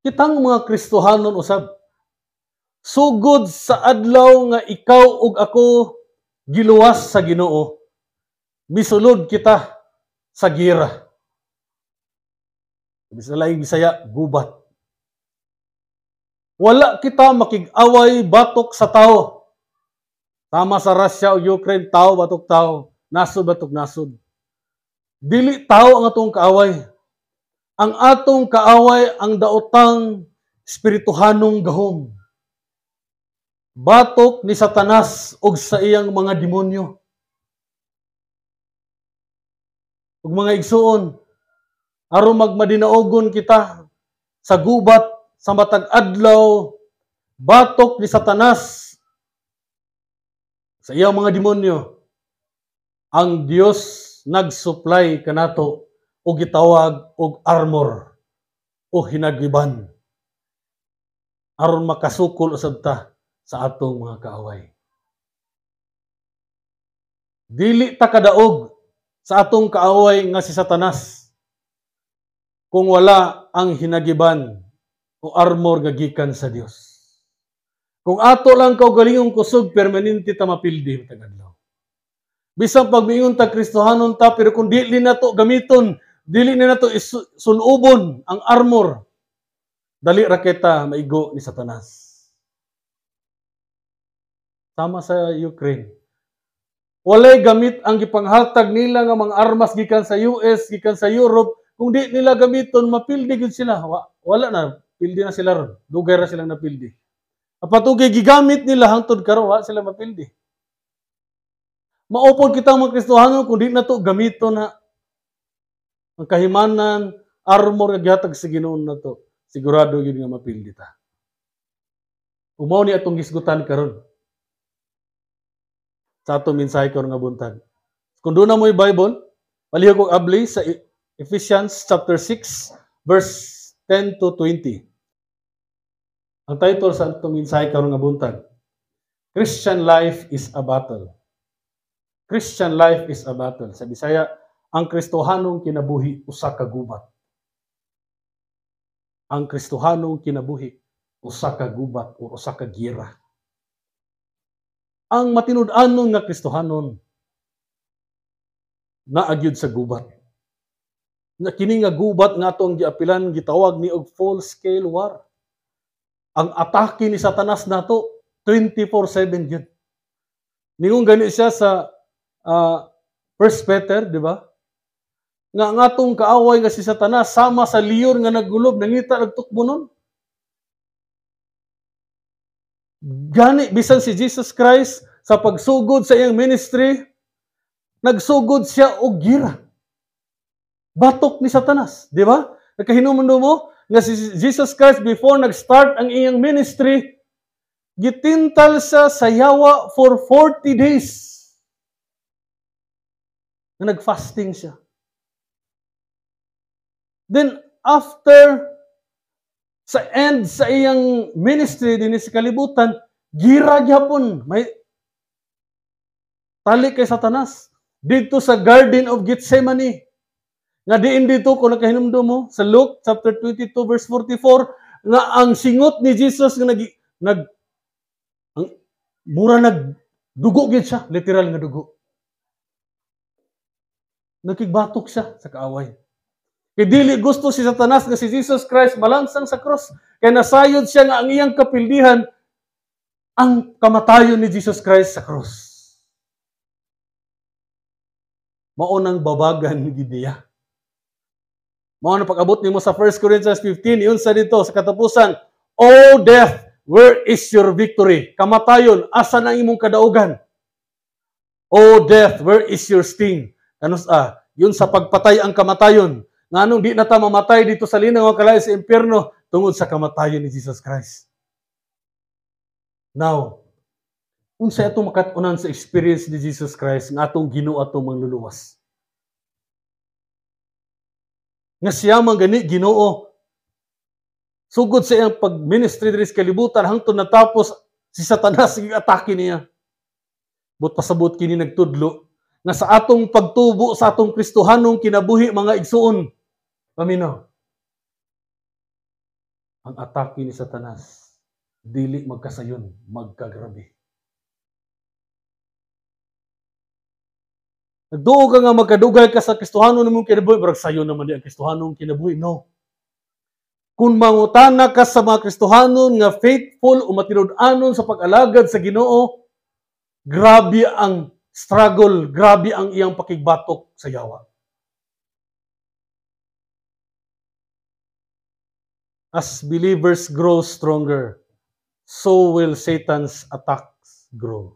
Kitang mga Kristohanon usab. Sugod so sa adlaw nga ikaw ug ako giluwas sa Ginoo. Misulod kita sa gira. Bisa bisaya gubat. Wala kita makig-away batok sa tao. Tama sa Russia o Ukraine, tao batok tao, nasod batok nasod. Dili tao ang atong kaaway ang atong kaaway ang daotang espirituhanong gahom. Batok ni Satanas og sa iyang mga demonyo. Ug mga igsuon, aron magmadinaogon kita sa gubat sa matag adlaw batok ni Satanas sa iyang mga demonyo. Ang Dios nag-supply kanato o gitawag og armor o hinagiban aron makasukol usab ta sa atong mga kaaway. Dili ta kadaog sa atong kaaway nga si Satanas kung wala ang hinagiban o armor nga gikan sa Dios. Kung ato lang kaugalingong kusog, permanente ta mapildi tagadlaw. Bisang pagmiingon ta Kristohanon ta pero kung dili na to gamiton Dili na nato isulubon ang armor. Dali raketa maigo ni Satanas. Tama sa Ukraine. Walay gamit ang gipanghatag nila nga mga armas gikan sa US, gikan sa Europe, kung di nila gamiton, mapildi gyud sila. Wala na, pildi na sila ron. Dugay ra silang napildi. Apatugay gigamit nila hangtod karon wa sila mapildi. Maupod kita mga Kristohanon kung di na to gamito na ang kahimanan, armor nga gihatag sa Ginoo to. sigurado gyud nga mapildi ta. Umaw ni atong gisgutan karon. Sa atong mensahe karon nga buntag. Kung doon na mo Bible, palihog kong abli sa e- Ephesians chapter 6 verse 10 to 20. Ang title sa atong mensahe karon nga buntag, Christian life is a battle. Christian life is a battle. Sa Bisaya, ang Kristohanong kinabuhi usa ka gubat. Ang Kristohanong kinabuhi usa ka gubat o usa ka gira. Ang matinud-anon nga Kristohanon na naagyod sa gubat. Na kini nga gubat nga atong giapilan gitawag ni og full scale war. Ang atake ni Satanas nato 24/7 gyud. Ningong gani siya sa uh, First Peter, di ba? nga ang atong kaaway nga si Satanas sama sa liyon nga naggulob nangita nagtukbo nun. Gani bisan si Jesus Christ sa pagsugod sa iyang ministry nagsugod siya og gira. Batok ni Satanas, di ba? Nakahinuman mo nga si Jesus Christ before nag-start ang iyang ministry gitintal sa sayawa for 40 days. Na nag-fasting siya. Then after sa end sa iyang ministry din sa kalibutan, gira gyapon may tali kay Satanas dito sa Garden of Gethsemane. Nga diin dito ko nakahinumdum mo sa Luke chapter 22 verse 44 nga ang singot ni Jesus nga nag nag ang, mura nag dugo gid siya, literal nga dugo. Nakigbatok siya sa kaaway. Kay dili gusto si Satanas nga si Jesus Christ malansang sa cross. Kay nasayod siya nga ang iyang kapildihan ang kamatayon ni Jesus Christ sa cross. Maunang babagan gid niya. Mao na pag-abot nimo sa 1 Corinthians 15 iyon sa dito sa katapusan, O death, where is your victory? Kamatayon, asa nang imong kadaugan? O death, where is your sting? Kanus ah, yun sa pagpatay ang kamatayon nga nung di na ta mamatay dito sa linaw kalay sa impyerno tungod sa kamatayon ni Jesus Christ. Now, unsa ato makatunan sa experience ni Jesus Christ nga atong Ginoo atong mangluluwas. Nga siya man gani Ginoo sugod sa iyang pagministry diri sa kalibutan hangto natapos si Satanas ang atake niya. But pasabot kini nagtudlo nga sa atong pagtubo sa atong Kristohanong kinabuhi mga igsuon Amino? Ang atake ni Satanas, dili magkasayon, magkagrabe. Nagduo ka nga magkadugay ka sa Kristohanon namong kinabuhi, pero sayo naman di ang Kristohanon kinabuhi. No. Kung mangutana ka sa mga Kristohanon nga faithful o matinud-anon sa pag-alagad sa ginoo, grabe ang struggle, grabe ang iyang pakigbatok sa yawa. As believers grow stronger, so will Satan's attacks grow.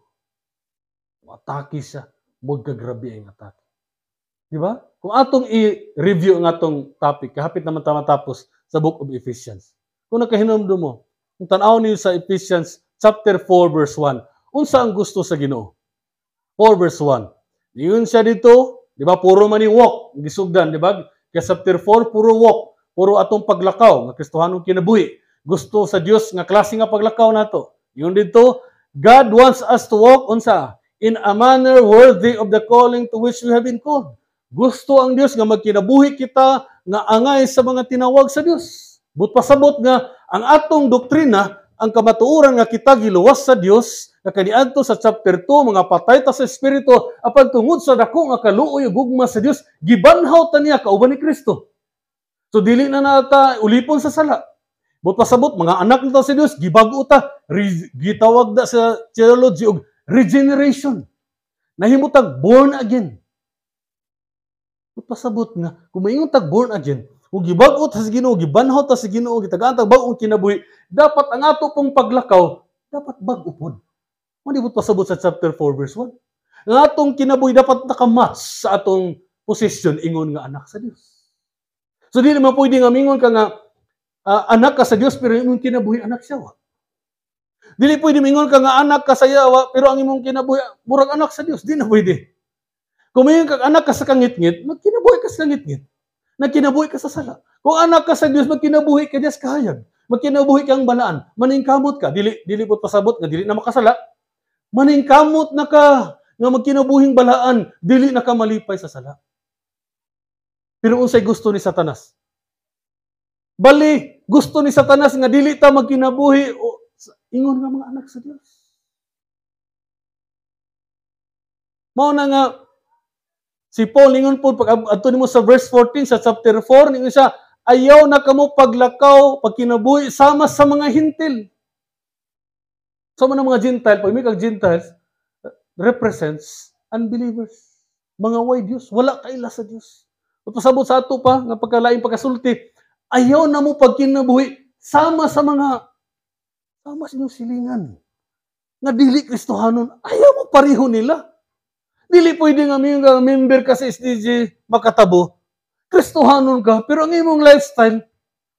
Atake siya. Huwag kagrabe ang atake. Di ba? Kung atong i-review ang atong topic, kahapit naman tama tapos sa Book of Ephesians. Kung nakahinomdo mo, kung tanaw niyo sa Ephesians chapter 4 verse 1, unsa ang gusto sa Ginoo? 4 verse 1. Niyon siya dito, di ba? Puro man ni walk, gisugdan, di ba? Kaya chapter 4, puro walk puro atong paglakaw nga Kristohanong kinabuhi. Gusto sa Dios nga klase nga paglakaw nato. Yun dito, God wants us to walk unsa in a manner worthy of the calling to which we have been called. Gusto ang Dios nga magkinabuhi kita nga angay sa mga tinawag sa Dios. But pasabot nga ang atong doktrina ang kamatuoran nga kita giluwas sa Dios nga kaniadto sa chapter 2 mga patay ta sa espiritu apan tungod sa dako nga kaluoy ug ugma sa Dios gibanhaw ta niya kauban ni Kristo. So dili na nata ulipon sa sala. But pasabot mga anak nito sa Dios gibago ta gitawag da sa theology og regeneration. Nahimutag born again. But pasabot nga kung maingon tag born again, kung gibago ta sa Ginoo, gibanho ta sa Ginoo, gitagaan tag bag-ong kinabuhi, dapat ang ato pong paglakaw dapat bag-o pod. Mo dibot pasabot sa chapter 4 verse 1. Ang atong kinabuhi dapat nakamatch sa atong position ingon nga anak sa Dios. So di naman pwede nga mingon ka nga uh, anak ka sa Dios pero imong kinabuhi anak siya wa. Dili pwede mingon ka nga anak ka sa yawa pero ang imong kinabuhi murag anak sa Dios, di na pwede. Kung mayon kag anak ka sa kangitngit, magkinabuhi ka sa kangitngit. Nagkinabuhi ka sa sala. Kung anak ka sa Dios, magkinabuhi ka sa kahayag. Magkinabuhi ka ang balaan, maningkamot ka, dili dili pud pasabot nga dili na makasala. Maningkamot na ka nga magkinabuhing balaan, dili na ka malipay sa sala. Pero unsay gusto ni Satanas? Bali, gusto ni Satanas nga dili ta magkinabuhi o ingon nga mga anak sa Dios. Mao na nga si Paul ningon po pag adto nimo sa verse 14 sa chapter 4 ningon siya ayaw na kamo paglakaw pagkinabuhi sama sa mga hintil. Sama ng mga Gentile, pag may kag Gentiles, represents unbelievers. Mga way Dios, wala kaila sa Dios. Papasabot sa ato pa nga pagkalaing pagkasulti. Ayaw na mo pag sama sa mga sama sa silingan na dili Kristohanon. Ayaw mo pareho nila. Dili pwede nga mga member ka sa SDG makatabo. Kristohanon ka, pero ang imong lifestyle,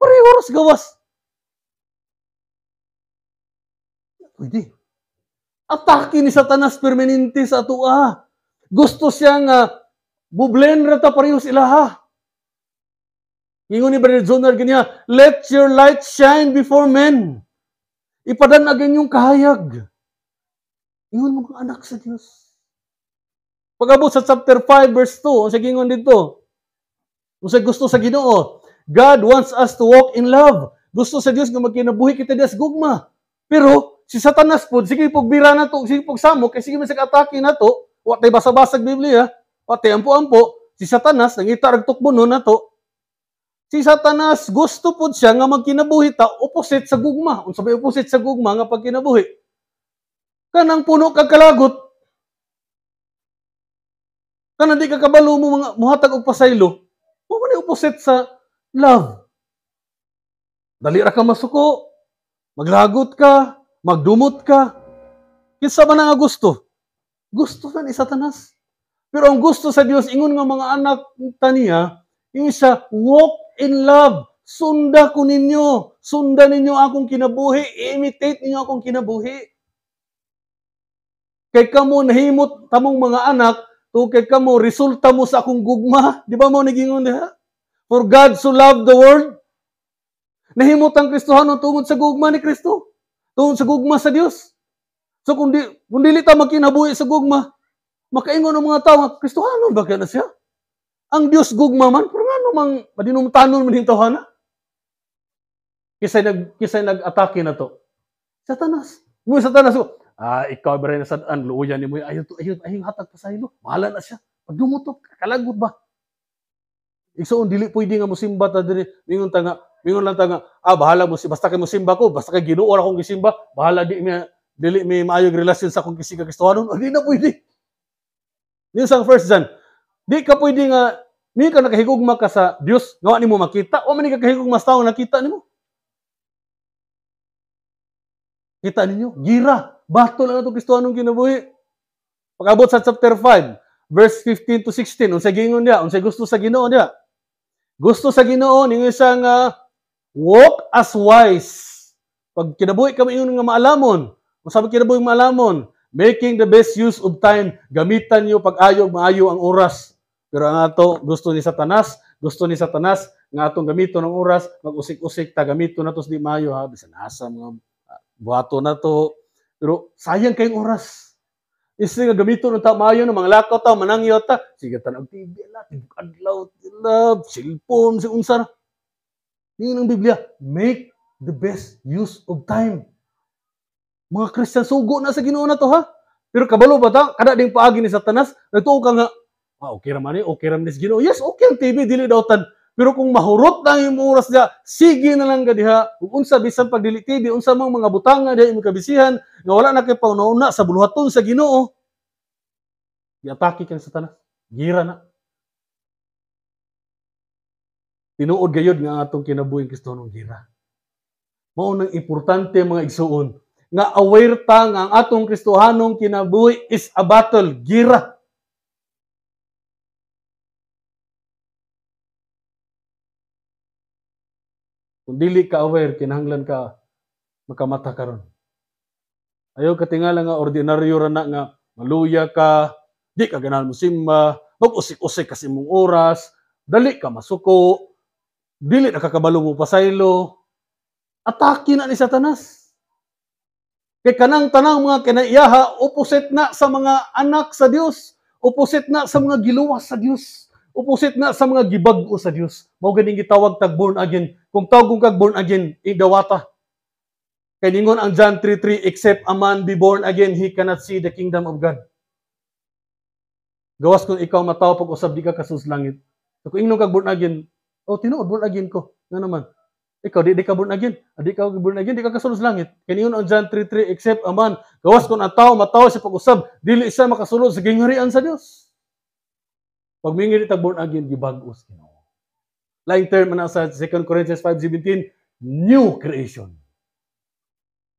pareho ras gawas. Pwede. Atake ni Satanas permanente sa ato ah. Gusto siya nga Bublender ta pareho sila ha. Ingon ni Brother Zonar ganyan, let your light shine before men. Ipadan agin yung kahayag. Ingon mo kang anak sa Dios. Pagabot sa chapter 5 verse 2, ang sagingon dito. Kung sa gusto sa Ginoo, God wants us to walk in love. Gusto sa Dios nga magkinabuhi kita Dios gugma. Pero si Satanas po, sige pagbira na to, sige pagsamo, kay sige man atake na to, wa tay basa-basag Biblia. Pati ang puampo, si Satanas, nang itaragtukbo nun na to, si Satanas gusto po siya nga magkinabuhi ta opposite sa gugma. Unsa may opposite sa gugma nga pagkinabuhi? Kanang puno kag kalagot. Kanang di ka kabalo mo mga muhatag og pasaylo. Mo man opposite sa love. Dali ra ka masuko. Maglagot ka, magdumot ka. Kinsa man nga gusto? Gusto na ni Satanas. Pero ang gusto sa Dios ingon nga mga anak taniya, yung isa walk in love. Sunda ko ninyo. Sunda ninyo akong kinabuhi. Imitate ninyo akong kinabuhi. Kay kamo nahimot tamong mga anak, to kay kamo resulta mo sa akong gugma. Di ba mo nagingon diha? For God so loved the world. Nahimot ang Kristohano tungod sa gugma ni Kristo. Tungod sa gugma sa Dios. So kung, di, kung dili ta makinabuhi sa gugma, Makaingon ng mga tao, Kristo, ano ba na siya? Ang Diyos gugma man, pero ano mang, madinumtanon man yung tawhana? Kisay, nag, kisay nag-atake na to. Satanas. Mo Satanas, ko, oh, ah, ikaw ba rin na saan, luuyan ni mo, ayaw, ayaw, ayaw, hatag pa sa ilo. Mahala na siya. Pag dumutok, kakalagot ba? Igsoon, dili pwede nga musimba ta diri. Mingon tanga, mingon lang tanga, ah, bahala mo, basta kay musimba ko, basta kay ginuor akong gisimba, bahala di mi, dili mi maayog relasyon sa akong kisika Kristohanon. Hindi na pwede. Minsan first John, di ka pwede nga may ka nakahigugma ka sa Dios, gawa nimo makita o man ka kahigugma sa tawo nakita nimo. Kita ninyo, gira, bato lang ato Kristohanong kinabuhi. Pagabot sa chapter 5, verse 15 to 16, unsay gingon niya, unsay gusto sa Ginoo niya. Gusto sa Ginoo ninyo isang uh, walk as wise. Pag kinabuhi kami yun nga maalamon, masabi kinabuhi maalamon, Making the best use of time. Gamitan nyo pag-ayo, maayo ang oras. Pero ang ato, gusto ni Satanas, gusto ni Satanas, nga atong gamito ng oras, mag-usik-usik, tagamito na to di maayo, ha? Bisan asa, mga ah, buhato na to. Pero sayang kayong oras. Isli nga gamito ng tamayo ng mga lakaw tao, manangyo ta. Sige tanong TV, lahat, adlaw, love, cellphone, si unsa na. Hindi ng Biblia. Make the best use of time. Mga Christian, sugo na sa ginoo na to ha. Pero kabalo ba ta? Kada ding paagi ni Satanas, natuo ka nga, ah, okay naman eh, okay naman is ginoo. Yes, okay ang TV, dili daw tan. Pero kung mahurot na yung oras niya, sige na lang gadiha. Unsa bisan pag dili TV, unsa mang mga butanga diha imong kabisihan, nga wala na kay paunauna sa buluhaton sa ginoo. Giatake kang Satanas. Gira na. Tinuod gayod nga atong kinabuhi Kristo nung gira mao nang importante mga igsuon nga aware ta nga ang atong Kristohanong kinabuhi is a battle, gira. Kung dili ka aware, kinahanglan ka makamata karon. Ayo tingala nga ordinaryo ra na nga maluya ka, di ka ganahan mo simba, mag-usik-usik kasi mong oras, dali ka masuko, dili nakakabalo mo pasaylo, atake na ni Satanas. Kay kanang tanang mga kinaiyaha, opposite na sa mga anak sa Dios, opposite na sa mga giluwas sa Dios, opposite na sa mga gibag-o sa Dios. Mao ganing gitawag tag born again. Kung tawag kong kag born again, idawata. Kay ningon ang John 3:3, except a man be born again, he cannot see the kingdom of God. Gawas kung ikaw mataw pag usab di ka kasus langit. So kung ingnon kag born again, oh tinuod born again ko. Nga naman. Ikaw, di, di ka born again. Ah, di ka born again, di ka kasulod sa langit. Kaniyon ang John 3.3, except a man, gawas kung ang tao, mataw sa pag-usab, dili siya makasulod sa gingharian sa Dios. Pag mingin itag born again, gibag-os Ginoo. Laing term na sa 2 Corinthians 5.17, new creation.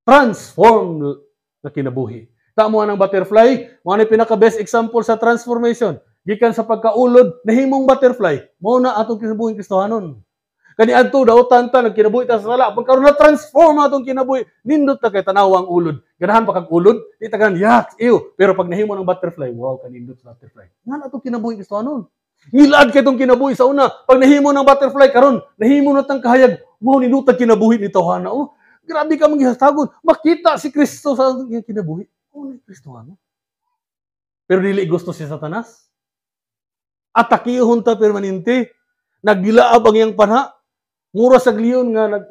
Transform na kinabuhi. Tamo ng butterfly, mo ni pinaka-best example sa transformation. Gikan sa pagkaulod, nahimong butterfly, mo na atong kinabuhing Kristohanon. Kani adto daw tanta nagkinabuhi ta sa sala, pag na transform atong kinabuhi, nindot ta kay tanaw ang ulod. Ganahan pa kag ulod, di ta yak, ew. Pero pag nahimo ng butterfly, wow, kanindot butterfly. Nan atong kinabuhi gusto anon. Nilad kay tong kinabuhi sa una. Pag nahimo ng butterfly karon, nahimo na tang kahayag, wow, nindot kinabuhi ni Tawhana. Oh, grabe ka maghihastagon. Makita si Kristo sa kinabuhi. Oh, ni Kristo ano? Pero dili gusto si Satanas. Atakihon ta permanente. Nagdilaab ang iyang panha Mura sa gliyon nga nag,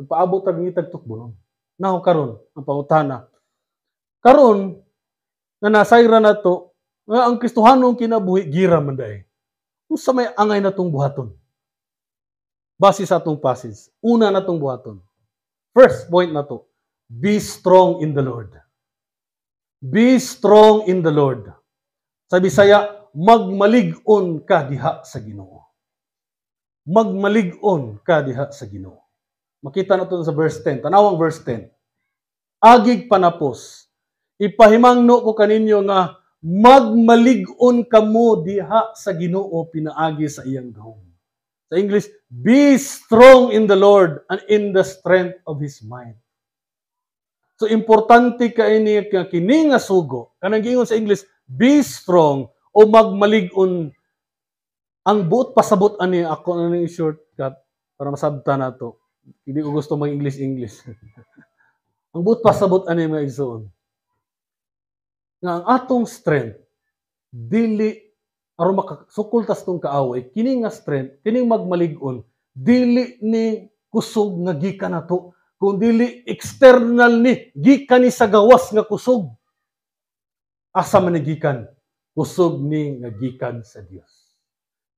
nagpaabot ang nitag tukbo nun. Now, karon ang pangutana. Karon nga nasayra na to, nga ang Kristohanong kinabuhi, gira man dahi. Kung sa may angay na tong buhaton. Base sa atong passage. Una na tong buhaton. First point na to, be strong in the Lord. Be strong in the Lord. Sa Bisaya, magmalig-on ka diha sa Ginoo magmalig-on ka diha sa Ginoo. Makita nato sa verse 10. Tanawang verse 10. Agig panapos. Ipahimangno ko kaninyo nga magmalig-on kamo diha sa Ginoo pinaagi sa iyang gahom. Sa English, be strong in the Lord and in the strength of his might. So importante ka ini ka kini nga sugo. Kanang giingon sa English, be strong o magmalig-on ang buot pasabot ani ako ano yung shortcut para masabta na to. Hindi ko gusto mag English English. ang buot pasabot ani mga igsoon. Nga ang atong strength dili aron makasukol tas tong kaaway kini nga strength kini magmalig-on dili ni kusog nga gikan nato kung dili external ni gikan ni sa gawas nga kusog asa man gikan kusog ni nga gikan sa Dios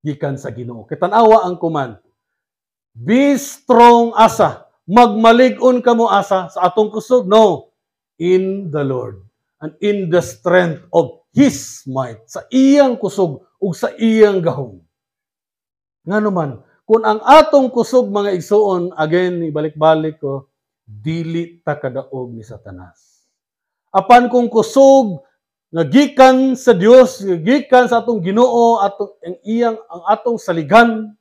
gikan sa Ginoo. Kitanawa ang kuman. Be strong asa. Magmalig-on kamo asa sa atong kusog. No. In the Lord and in the strength of His might sa iyang kusog ug sa iyang gahom. Nganuman, kung ang atong kusog mga igsuon, again, ibalik-balik ko, dili ta kadaog ni Satanas. Apan kung kusog nga gikan sa Dios, gikan sa atong Ginoo atong ang iyang ang atong saligan,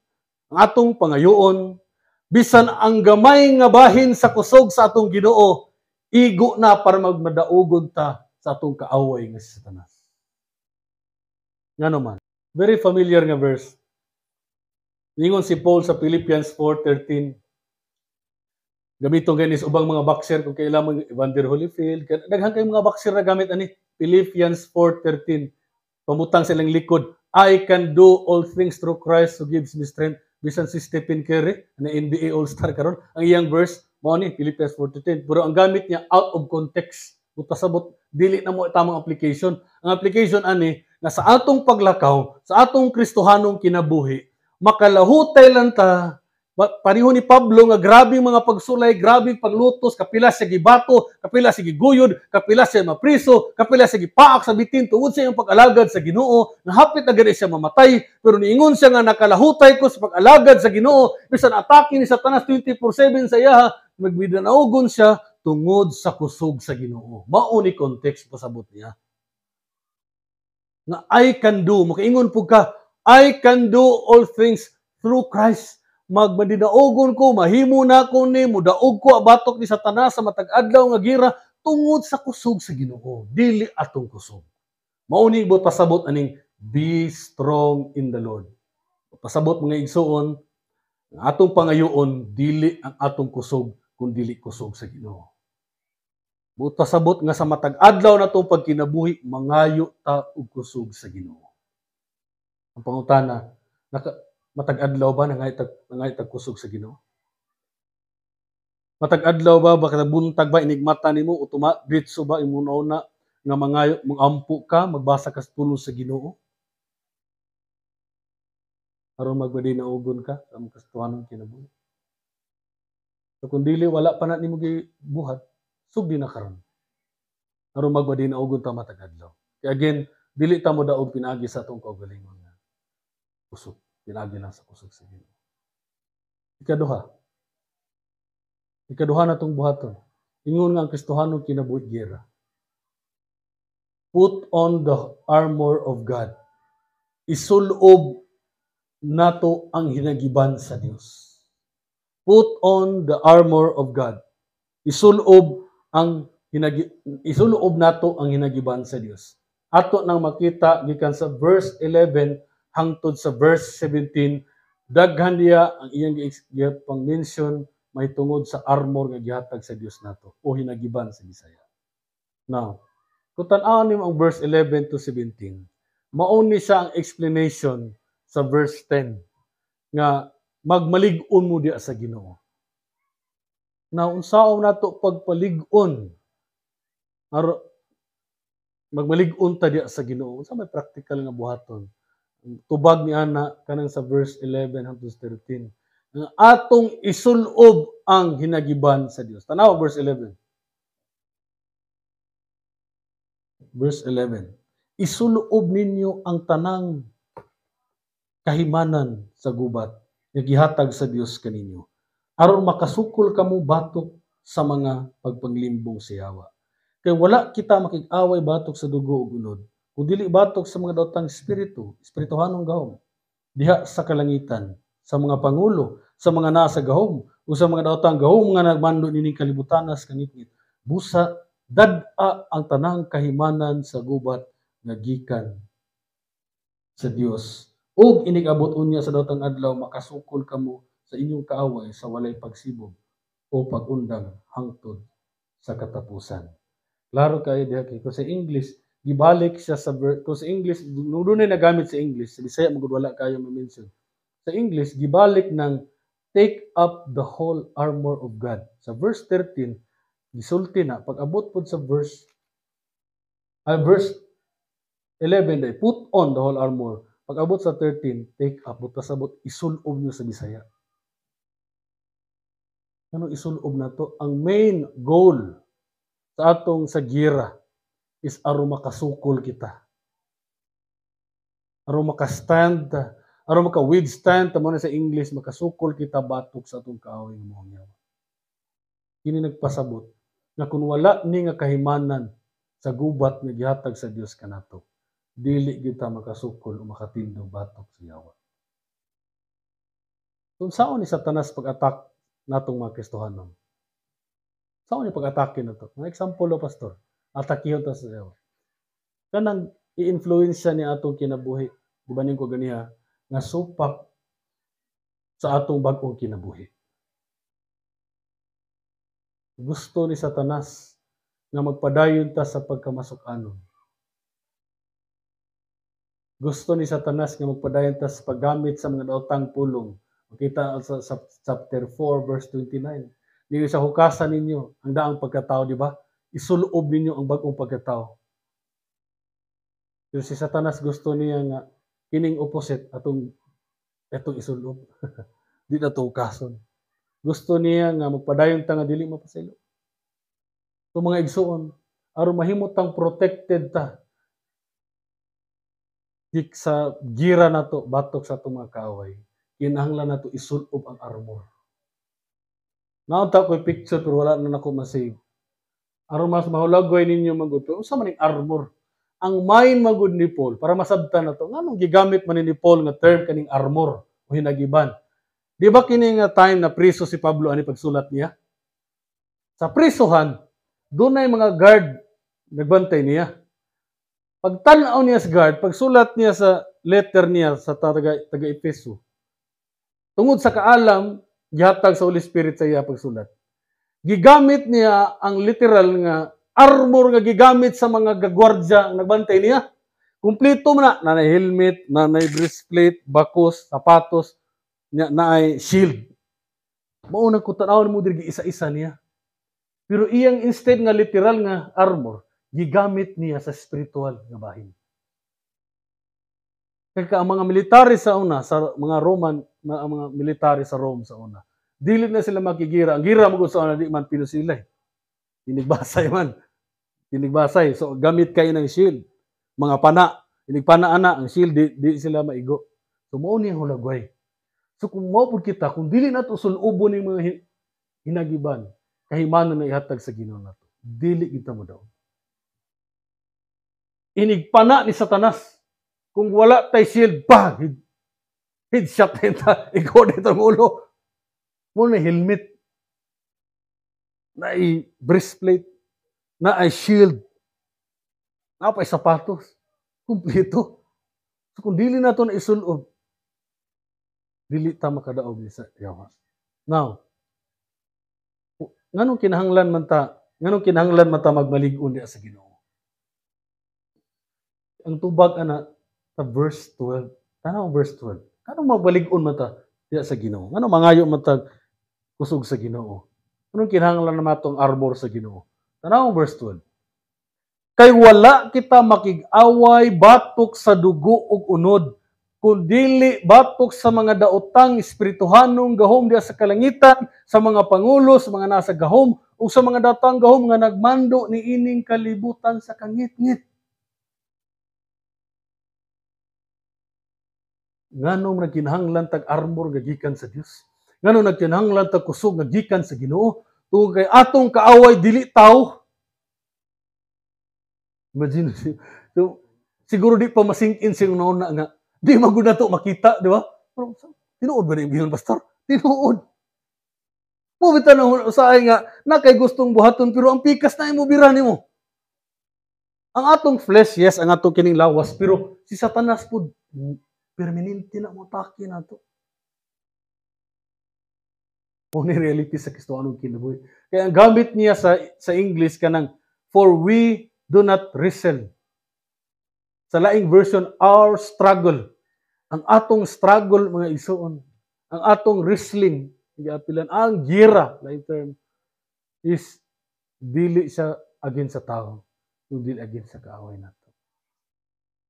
ang atong pangayoon bisan ang gamay nga bahin sa kusog sa atong Ginoo igo na para magmadaugod ta sa atong kaaway nga si Satanas. Ngano man, very familiar nga verse. Ningon si Paul sa Philippians 4:13 Gamit Gamitong ganis ubang mga boxer kung kailangan Evander Holyfield. Daghan kay mga boxer na gamit ani Philippians 4.13. Pamutang silang likod. I can do all things through Christ who gives me strength. Bisan si Stephen Curry, na NBA All-Star karon ang iyang verse, mo Philippians 4.13. Pero ang gamit niya out of context. Butasabot, dili na mo tamang application. Ang application ani, na sa atong paglakaw, sa atong kristohanong kinabuhi, makalahutay lang ta Pariho ni Pablo nga grabe mga pagsulay, grabe paglutos, kapila siya gibato, kapila siya giguyod, kapila siya mapriso, kapila siya gipaak sa bitin tungod sa iyang pag-alagad sa Ginoo, nahapit na gani siya mamatay, pero niingon siya nga nakalahutay ko sa pag-alagad sa Ginoo, bisan atake ni Satanas 24/7 sa iya, magbidanaogon siya tungod sa kusog sa Ginoo. Mao ni context but niya. Na I can do, makaingon pug ka, I can do all things through Christ magmadinaogon ko, mahimo na ko ni, mudaog ko abatok ni satanas sa matag adlaw nga gira, tungod sa kusog sa ginoo, dili atong kusog. Mauni ibot pasabot aning, be strong in the Lord. Pasabot mga igsoon, ang atong pangayoon, dili ang atong kusog, kung dili kusog sa ginoo. Buot pasabot nga sa matag adlaw na itong pagkinabuhi, mangayo ta og kusog sa ginoo. Ang pangutana, naka, Matag-adlaw ba nangay tag kusog sa Ginoo? Matag-adlaw ba baka buntag ba inigmata nimo o tuma bitso ba imunaw na nga mga mangampo ka magbasa ka sa sa Ginoo? aron magbadi na ugon ka sa mga kastuhanon kinabuhi. So kung dili wala pa na nimo buhat, sugdi na karon. Aron magbadi na ugon ta matag adlaw. Kaya again, dili ta mo daog pinagi sa atong kaugalingon nga usok. Pinagi lang sa kusog sa Ginoo. Ikaduha. Ikaduha na tong buhaton. Ingon nga ang Kristohanong kinabuhi gera. Put on the armor of God. Isulob nato ang hinagiban sa Dios. Put on the armor of God. Isulob ang hinagi, isulob nato ang hinagiban sa Dios. Ato nang makita gikan sa verse 11 hangtod sa verse 17 daghan niya ang iyang pang mention may tungod sa armor nga gihatag sa Dios nato o hinagiban sa Bisaya. Now, kung tan-aw ang verse 11 to 17, mao ni siya ang explanation sa verse 10 nga magmalig-on mo diya sa Ginoo. Now, unsaon nato pagpalig-on? Magmalig-on ta diya sa Ginoo. Unsa may practical nga buhaton? tubag ni ana kanang sa verse 11 hangtod 13 nga atong isulob ang hinagiban sa Dios tanaw verse 11 verse 11 isulob ninyo ang tanang kahimanan sa gubat nga gihatag sa Dios kaninyo aron makasukol kamo batok sa mga pagpanglimbong siyawa kay wala kita makig-away batok sa dugo ug unod o dili batok sa mga daotang espiritu, espirituhanong gahom, diha sa kalangitan, sa mga pangulo, sa mga nasa gahom, o sa mga daotang gahom nga nagmando nining kalibutanas kangitngit. Busa dada ang tanang kahimanan sa gubat nga gikan sa Dios. Ug inigabot unya sa daotang adlaw makasukol kamo sa inyong kaaway sa walay pagsibog o pagundang hangtod sa katapusan. Klaro kayo diha kay sa English gibalik siya sa verb kung sa English doon na nagamit sa English sa Bisaya magud wala kayo ma-mention sa English gibalik ng take up the whole armor of God sa verse 13 gisulti na pag abot pud sa verse uh, verse 11 day eh, put on the whole armor pag abot sa 13 take up buta sabot isulob nyo sa Bisaya ano isulob na to ang main goal sa atong sa gira is aron makasukol kita. Aron stand, aron maka-withstand, tamo na sa English, makasukol kita batok sa atong kaaway mo nga. Kini nagpasabot na kung wala ni nga kahimanan sa gubat nga gihatag sa Dios kanato, dili kita makasukol o makatindog batok sa yawa. Kung saan ni Satanas pag-attack natong mga Kristohanon? Saan ni pag-atake na to? Mga example o, oh, Pastor atakyon ta sa eh, oh. kanang i-influence siya ni atong kinabuhi gubanin ko ganiha nga supak sa atong bag-ong kinabuhi gusto ni satanas na magpadayon ta sa pagkamasok-anon gusto ni Satanas nga magpadayon ta sa paggamit sa mga daotang pulong. Makita sa, sa chapter 4 verse 29. Niyo sa hukasan ninyo ang daang pagkatao, di ba? isuloob ninyo ang bagong pagkatao. Pero si Satanas gusto niya nga kining opposite atong etong isuloob. Di na to Gusto niya nga magpadayon tanga dili mapasilo. So mga igsoon, aron mahimot tang protected ta gik sa gira nato batok sa itong mga kaaway. Kinahanglan nato isulob ang armor. Naunta ko picture pero wala na nako masave aron mas mahulagway ninyo maguto usa man armor ang main magud ni Paul para masabtan nato nganong gigamit man ni Paul nga term kaning armor o hinagiban di ba kini nga time na priso si Pablo ani pagsulat niya sa prisuhan dunay mga guard nagbantay niya pag tan-aw niya sa guard pagsulat niya sa letter niya sa taga taga Epeso tungod sa kaalam gihatag sa Holy Spirit sa iya pagsulat gigamit niya ang literal nga armor nga gigamit sa mga gagwardya nagbantay niya. Kumpleto na na helmet, na breastplate, bakos, sapatos, na naay shield. Mao nang kutan-awon mo isa-isa niya. Pero iyang instead nga literal nga armor, gigamit niya sa spiritual nga bahin. Kaya ang mga military sa una, sa mga Roman, mga, mga military sa Rome sa una, Dili na sila makigira. Ang gira mo gusto na di man pinusilay. Tinigbasay man. Tinigbasay. So gamit kay ng shield. Mga pana. Inigpana ana ang shield di, di sila maigo. So mao ni hulagway. So kung mao pud kita kung dili nato sulubo ni mga hinagiban kahimanon na ihatag sa Ginoo nato. Dili kita mo daw. Inigpana ni Satanas kung wala tay shield bang headshot nita ikaw dito ng ulo mo na helmet, na ay breastplate, na ay shield, na pa sapatos. Kumplito. So kung dili na ito na isulob, dili ta makadaog ni sa yawa. Now, nganong kinahanglan man ta, nganong kinahanglan man ta magmalig-on sa Ginoo? Ang tubag ana sa verse 12. Tanaw verse 12. Kanong magbalik-on man ta diya sa Ginoo? Nganong mangayo man ta kusog sa Ginoo. Anong kinahanglan na matong armor sa Ginoo? Tanawang verse 12. Kay wala kita makig-away batok sa dugo ug unod, kundili batok sa mga daotang espirituhanong gahom diya sa kalangitan, sa mga pangulo, sa mga nasa gahom, o sa mga datang gahom nga nagmando ni ining kalibutan sa kangit-ngit. Nganong nagkinahanglan tag-armor gagikan sa Dios? ngano nagkinahanglan ta kusog nga gikan sa Ginoo tungod kay atong kaaway dili taw imagine so, siguro di pa masink in sing nauna nga di maguna to makita di ba tinuod ba ni Ginoo pastor tinuod mo bitan na usahay nga nakay gustong buhaton pero ang pikas na imo bira nimo ang atong flesh, yes, ang atong kining lawas, pero si Satanas po, permanente na mo atake na to. Muna reality sa Kristoanong kinabuhi. Kaya ang gamit niya sa, sa English kanang, For we do not wrestle. Sa laing version, our struggle. Ang atong struggle, mga isoon. Ang atong wrestling, igapilan, ang gira, lain term, is dili siya against sa tao, kundi against sa kaaway nato.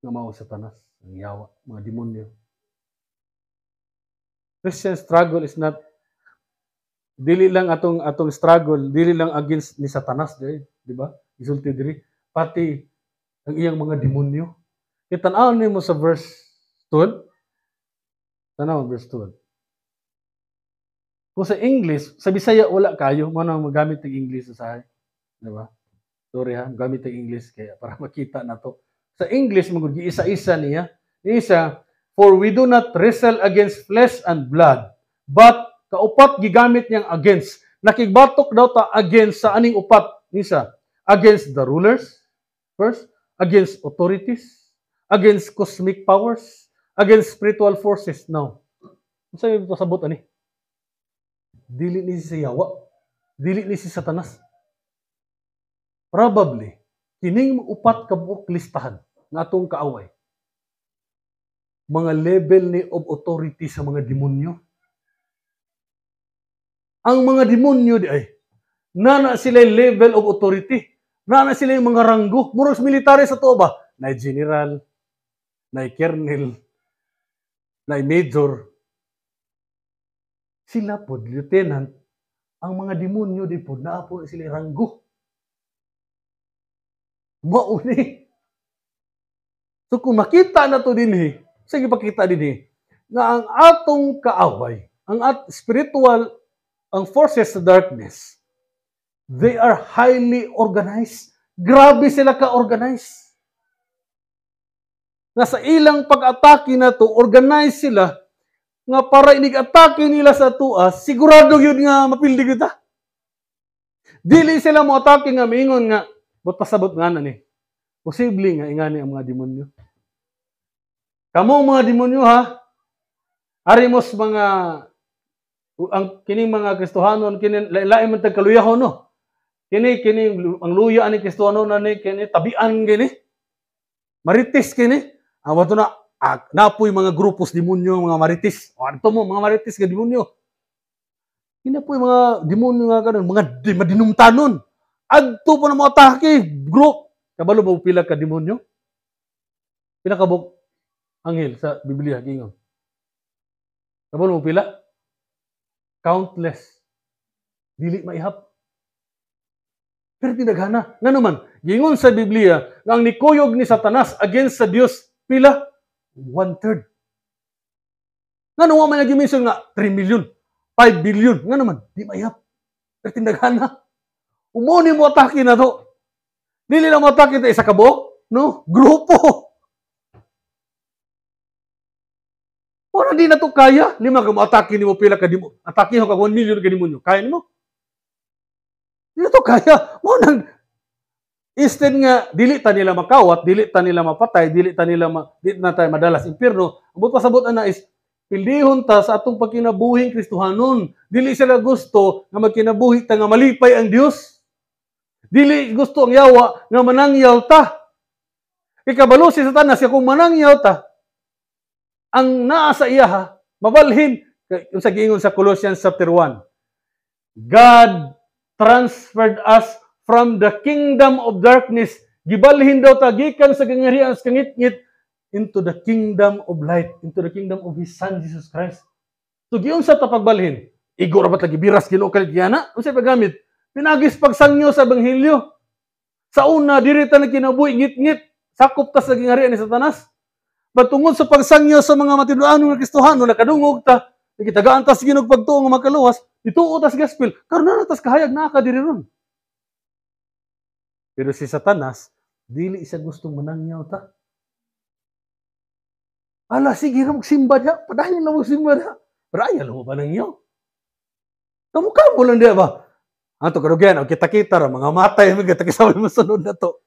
Nga mao sa tanas, ang yawa, mga demonyo. Christian struggle is not dili lang atong atong struggle dili lang against ni Satanas di di ba gisulti diri pati ang iyang mga demonyo kitan-aw mo sa verse 12 tanaw verse 12 kung sa English sa Bisaya wala kayo mo nang magamit ng English sa di ba sorry ha gamit ang English kaya para makita na to sa English mo isa isa niya isa for we do not wrestle against flesh and blood but kaupat gigamit niyang against. Nakigbatok daw ta against sa aning upat nisa. Against the rulers, first, against authorities, against cosmic powers, against spiritual forces. Now, Ano sa'yo pasabot ani? Dili ni si Yawa. Dili ni si Satanas. Probably, kining upat kabuok listahan na atong kaaway. Mga level ni of authority sa mga demonyo ang mga demonyo di ay nana sila level of authority. Nana sila yung mga ranggo. Muros military sa to ba? Na general, na colonel, na major. Sila po, lieutenant, ang mga demonyo di po, na po sila ranggo. Mauni. So kung makita na to din eh, sige pakita din eh, na ang atong kaaway, ang at spiritual ang forces of darkness, they are highly organized. Grabe sila ka-organized. sa ilang pag-atake na to, organized sila nga para inig-atake nila sa tua, sigurado yun nga mapildi kita. Dili sila mo atake nga maingon nga, but pasabot nga na ni. Posible nga ingani ang mga demonyo. Kamo mga demonyo ha, Arimos mga ang kining mga Kristohanon kini lain man tagkaluyahon no. Kini kini ang luya ani Kristohanon na ni kini tabian kini. Maritis kini. Ang ah, na ah, napoy mga grupos demonyo mga maritis. O adto mo mga maritis nga demonyo. Kini po mga demonyo nga ganun, mga di, madinumtanon. Adto po na mga atake group. Kabalo ba pila ka demonyo? Pila ka bok anghel sa Biblia kingon. Kabalo mo pila? countless. Dili maihap. Pero tinaghana. Nga naman, gingon sa Biblia, ang nikuyog ni Satanas against sa Dios pila? One-third. Nga naman, may nag nga, 3 million, 5 billion. Nga naman, di maihap. Pero tinaghana. Umuni mo atake na to. Dili na mo atake isa kabo, no? Grupo. Ora di na to kaya. Lima ka mo atake mo pila ka di mo. Atake ka 1 million ka di nimo. Kaya nimo? Di na to kaya. Mo nang instead nga dili ta nila makawat, dili ta nila mapatay, dili ta nila ma, dili na tayo madalas impierno. Ang pasabot ana is pilihon ta sa atong pagkinabuhi Kristohanon. Dili sila gusto nga magkinabuhi ta nga malipay ang Dios. Dili gusto ang yawa nga manangyaw ta. Ikabalo si Satanas kung manangyaw ta, ang naa iya ha, mabalhin yung sa giingon sa Colossians chapter 1. God transferred us from the kingdom of darkness gibalhin daw ta gikan sa gangarian sa kangitngit into the kingdom of light, into the kingdom of his son Jesus Christ. So giun sa ta pagbalhin, igo ra lagi biras Ginoo kalit yana, unsay paggamit? Pinagis pagsangyo sa ebanghelyo. Sa una diri ta na kinabuhi ngitngit, sakop ta sa gangarian ni Satanas patungod sa pagsangyo sa mga matiduanong na Kristohano, nakadungog ta, nakitagaan ta sige nagpagtuong nga makaluwas, ituo tas gaspil, karon na tas kahayag na ka diri ron. Pero si Satanas, dili isa gustong manangyaw ta. Ala, sige na magsimba niya. Padahin na magsimba niya. Raya, alam mo ba nang iyo? Kamukha mo lang, di ba? Ato karugyan, ang kita-kita ra, mga matay, mga kita-kita mo sunod na to.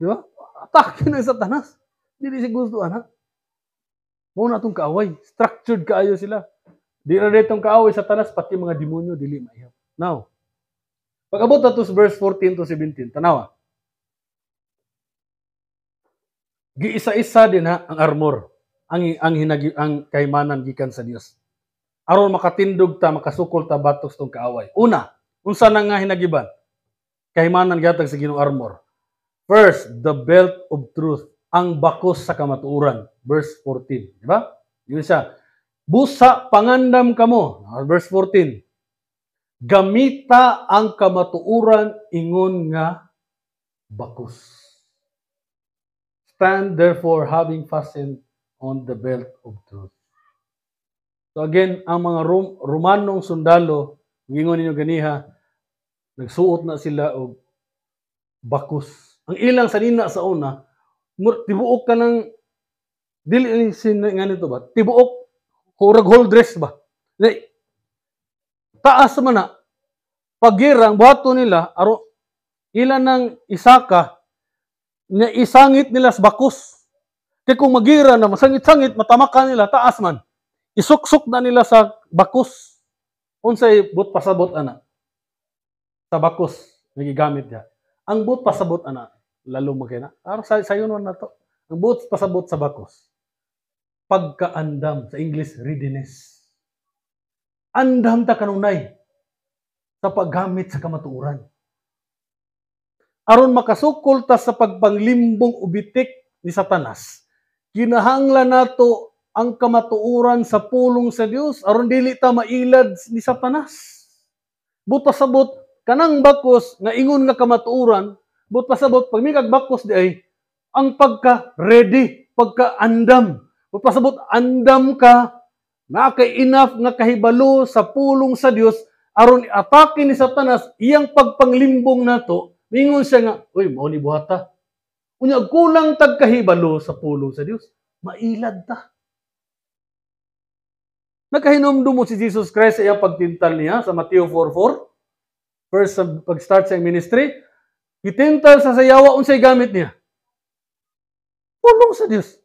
Di ba? Atake sa satanas. Dili si gusto, anak. Mo na itong kaaway. Structured kaayo sila. Di na itong kaaway sa tanas, pati mga demonyo, dili maihaw. Now, pag-abot na to verse 14 to 17, tanawa. Giisa-isa din ha ang armor, ang ang hinagi ang kaymanan gikan sa Dios. Aron makatindog ta, makasukol ta batos tong kaaway. Una, unsa na nga hinagiban? Kaymanan gatag sa Ginoong armor. First, the belt of truth, ang bakos sa kamatuuran. Verse 14. Di ba? Yun siya. Busa, pangandam kamo. Verse 14. Gamita ang kamatuuran, ingon nga bakos. Stand therefore having fastened on the belt of truth. So again, ang mga Rom Romanong sundalo, gingon ninyo ganiha, nagsuot na sila og bakos ang ilang sanina sa una tibuok ka ng dili sin nga nito ba tibuok hurag whole dress ba taas man na pagirang buhato nila aro ilan ng isaka nga isangit nila sa bakos kay kung magira na masangit-sangit matamakan nila taas man isuksok na nila sa bakos unsay but pasabot ana sa bakos nagigamit niya ang but pasabot ana lalumaki na. Araw sa sayon na ano to. Ang boots pasabot sa bakos. Pagkaandam sa English readiness. Andam ta kanunay sa paggamit sa kamatuoran. Aron makasukol ta sa pagpanglimbong ubitik ni Satanas. Kinahanglan nato ang kamatuoran sa pulong sa Dios aron dili ta mailad ni Satanas. Buta sabot kanang bakos nga ingon nga kamatuoran but pasabot, pag may kagbakos di ay, ang pagka-ready, pagka-andam. But pasabot, andam ka, na kay enough nga kahibalo sa pulong sa Dios aron atake ni Satanas iyang pagpanglimbong nato mingon siya nga uy mao ni buhata unya kulang tag kahibalo sa pulong sa Dios mailad ta Nakahinomdom mo si Jesus Christ sa iyang pagtintal niya sa Mateo 4.4 first pag-start sa ministry Gitintal sa sayawa unsay gamit niya. Pulong sa Dios.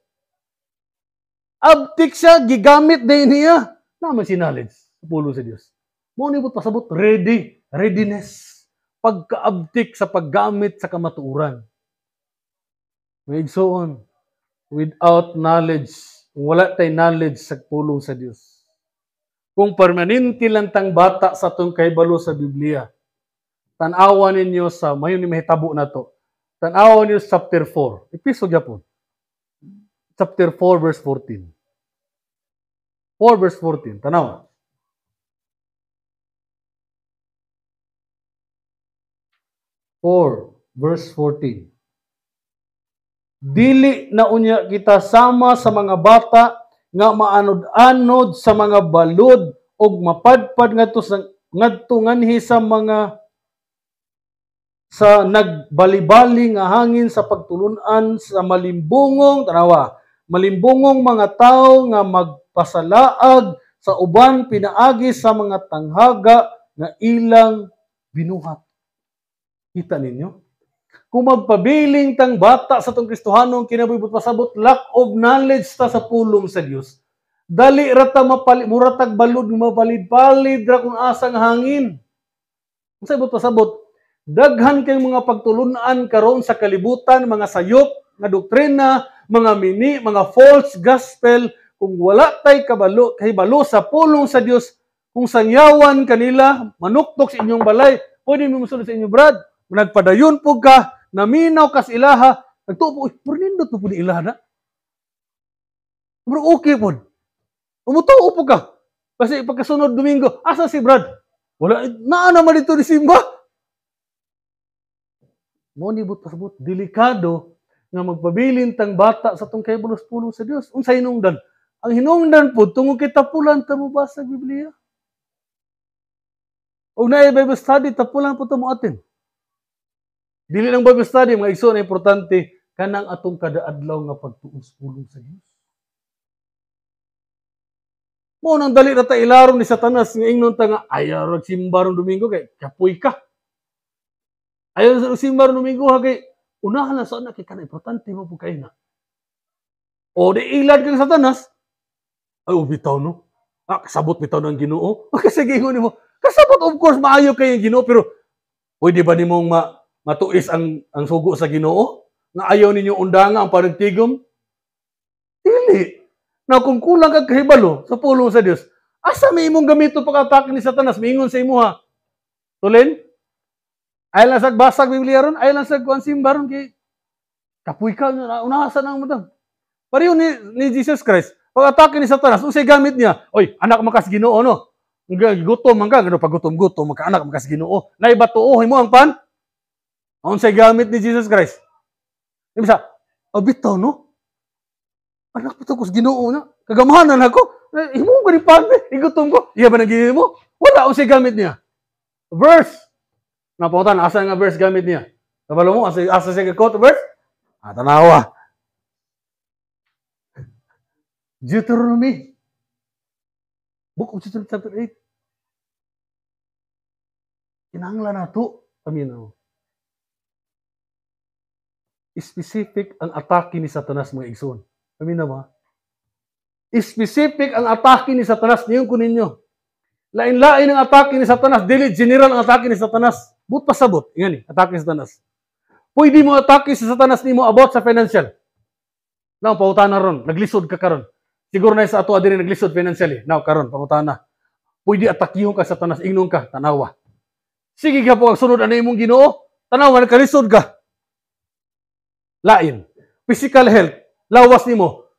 Abtik siya, gigamit din niya. Naman si knowledge. Pulong sa Dios. Mao ni pasabot ready, readiness. Pagkaabtik sa paggamit sa kamatuoran. so on. without knowledge. Wala tay knowledge sa pulong sa Dios. Kung permanente lang tang bata sa tong kahibalo sa Biblia, tanawa ninyo sa mayon ni mahitabo na to. Tanawa ninyo chapter 4. Episode Japon. Chapter 4 verse 14. 4 verse 14. Tanawa. Four, verse 14. Dili na unya kita sama sa mga bata nga maanod-anod sa mga balud og mapadpad ngadto sa ngadto nganhi sa mga sa nagbalibali nga hangin sa pagtulunan sa malimbungong tanawa malimbungong mga tao nga magpasalaag sa uban pinaagi sa mga tanghaga nga ilang binuhat kita ninyo kung magpabiling tang bata sa tong Kristohanong but pasabot lack of knowledge ta sa pulong sa Dios dali rata mapali muratag balud mabalid-balid ra kung asang hangin unsay but pasabot daghan kay mga pagtulunan karon sa kalibutan mga sayop nga doktrina mga mini mga false gospel kung wala tay kabalo kay balo sa pulong sa Dios kung sangyawan kanila manuktok sa inyong balay pwede mo musulod sa inyo brad nagpadayon pug ka naminaw kas ilaha nagtupo pernindot po ni ilaha na bro okay pod umutuo pug ka kasi pagkasunod domingo asa si brad wala naa naman dito ni Simba mo nibot pasabot delikado nga magpabilin tang bata sa tong kay pulong sa Dios. Unsay hinungdan? Ang hinungdan po tungo kita pulan ta mo basag Biblia. Og na Bible study tapulan po ta mo atin. Dili lang Bible study mga igsoon importante kanang atong kada adlaw nga pagtuos pulong sa Dios. Mo nang dali ra ta ilarom ni Satanas nga ingnon ta nga ayaw simba rong Domingo kay kapoy ka. Ayon sa Lusimar Numiguha kay unahan na sa anak kay kan importante mo po kayo na. O di ilad kang satanas. Ay, ubitaw oh, no. Ah, kasabot bitaw ng ginoo. Okay ah, sige gingon mo. Kasabot of course maayo kay ginoo pero pwede ba nimong ma matuis ang ang sugo sa ginoo? Na ayaw ninyo undanga ang panagtigom? Dili. Na kung kulang ka kahibalo sa pulong sa Dios, asa may imong gamito pag-atake ni Satanas, mingon sa imo ha. Tulen? Ayaw lang sa basag Biblia ron, ayaw lang sa kuan simba kay kapuy ka na unahasa na mo Pareho ni, ni Jesus Christ. Pag atake ni Satanas, usay gamit niya. Oy, anak makas Ginoo no. Gutom man ka, gano pagutom gutom maka anak makas Ginoo. Nay mo ang pan. Unsay gamit ni Jesus Christ? Ibig sa, abito, oh, no. Anak pito kus Ginoo na. Kagamahanan ako. Eh, Himo ko ni pan, eh. igutom ko. Iya ba mo? Wala unsay gamit niya. Verse Napautan, asa nga verse gamit niya? Kabalo mo, asa, asa siya quote verse? Ah, tanawa. Ah. Deuteronomy. Book of Deuteronomy chapter 8. Kinangla na to, Panginoon. Specific ang atake ni Satanas mga igsoon. Amin na ah. ba? Specific ang atake ni Satanas niyo kunin niyo. Lain-lain ang atake ni Satanas. Dili general ang atake ni Satanas. But pasabot. Yan ni, atake ni Satanas. Pwede mo atake si Satanas ni mo about sa financial. Now, pauta na ron. Naglisod ka karon. Siguro na sa ato adiri ah, naglisod financially. Eh. Now, karon, pauta na. Pwede atakihon ka sa Satanas. Ingnon ka. Tanawa. Sige ka po, sunod ano imong ginoo. Tanawa, nagkalisod ka. Lain. Physical health. Lawas ni mo.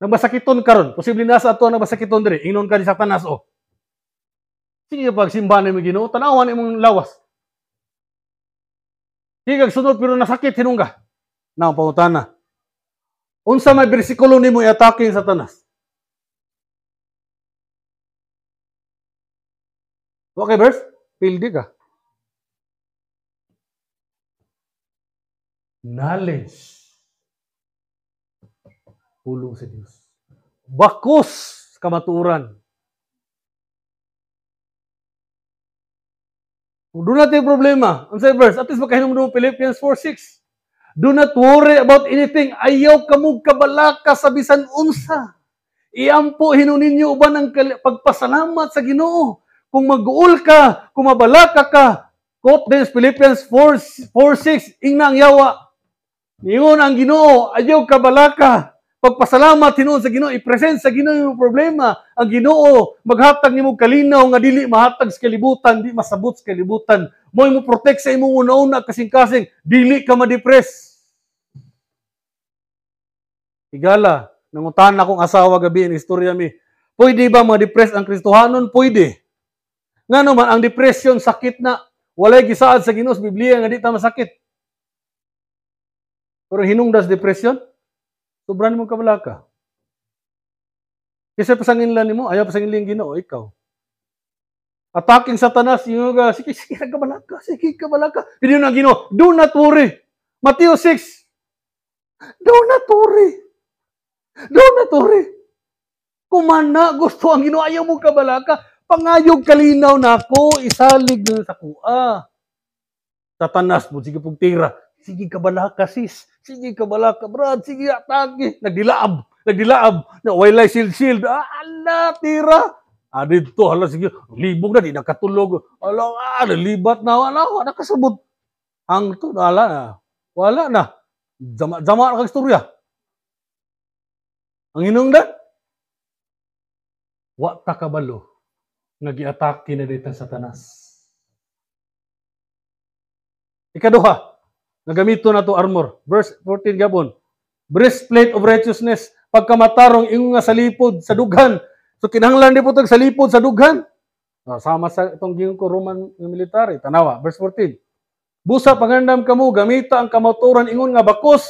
Nagbasakiton karon. Posible na sa ato ang nagbasakiton diri. Ingnon ka ni Satanas. Oh Sige pag simba na mo Ginoo, tanawan imong lawas. Higag sunod pero nasakit hinungga. Nang pangutana. Unsa may bersikulo nimo iatake sa Satanas? Okay, verse? Pildi ka. Knowledge. Pulong sa Diyos. Bakos kamaturan. Do not have problema. Ang sa verse, at least makahinom mo Philippians 4.6. Do not worry about anything. Ayaw ka kamog kabalaka sa bisan unsa. Iampo hinunin niyo uban ang pagpasalamat sa Ginoo. Kung mag-uul ka, kung mabalaka ka, quote this Philippians 4.6, ingna ang yawa. Ningon ang Ginoo, ayaw kabalaka. Pagpasalamat hinuon sa Ginoo, i-present sa Ginoo yung problema. Ang Ginoo maghatag nimo kalinaw nga dili mahatag sa kalibutan, di masabot sa kalibutan. Mo imo protect sa imong una-una kasing-kasing dili ka ma-depress. Igala, nangutan na kong asawa gabi ang istorya mi. Pwede ba ma-depress ang Kristohanon? Pwede. Nga naman, ang depression, sakit na. Walay gisaad sa Ginoo sa Biblia nga di ta masakit. Pero hinungdas depression, Sobran mong kabalaka. Kisa pasangin lang nimo, ayaw pasangin lang Ginoo ikaw. Attacking Satanas, yung nga, sige, sige, kabalaka, sige, kabalaka. Hindi na Ginoo, do not worry. Matthew 6, do not worry. Do not worry. Kumana, gusto ang Ginoo, ayaw mo kabalaka. Pangayog kalinaw na ako, isalig na sa kuha. Satanas mo, sige pong tira. Sige, kabalaka, sis. Sige ka bala ka, brad. Sige, atake. Ya, Nagdilaab. Nagdilaab. Na, walay shield-shield. Ah, ala, tira. Ah, dito, Ala, sige. Libog na, di nakatulog. Ala, ah, nalibat na. Ala, nakasabot. Ang to, ala na. Wala na. Zama, zama na kagstorya. Ang inong hinungdan. Wa takabalo. Nagiatake na dito sa tanas. Ikaduha, nagamito na to armor. Verse 14 gabon. Breastplate of righteousness. Pagkamatarong ingon nga salipod sa dughan. So kinahanglan di po tag sa lipod, sa dughan. No, ah, sama sa itong gingon ko Roman military. Tanawa, verse 14. Busa pangandam kamu, gamita ang kamaturan ingon nga bakos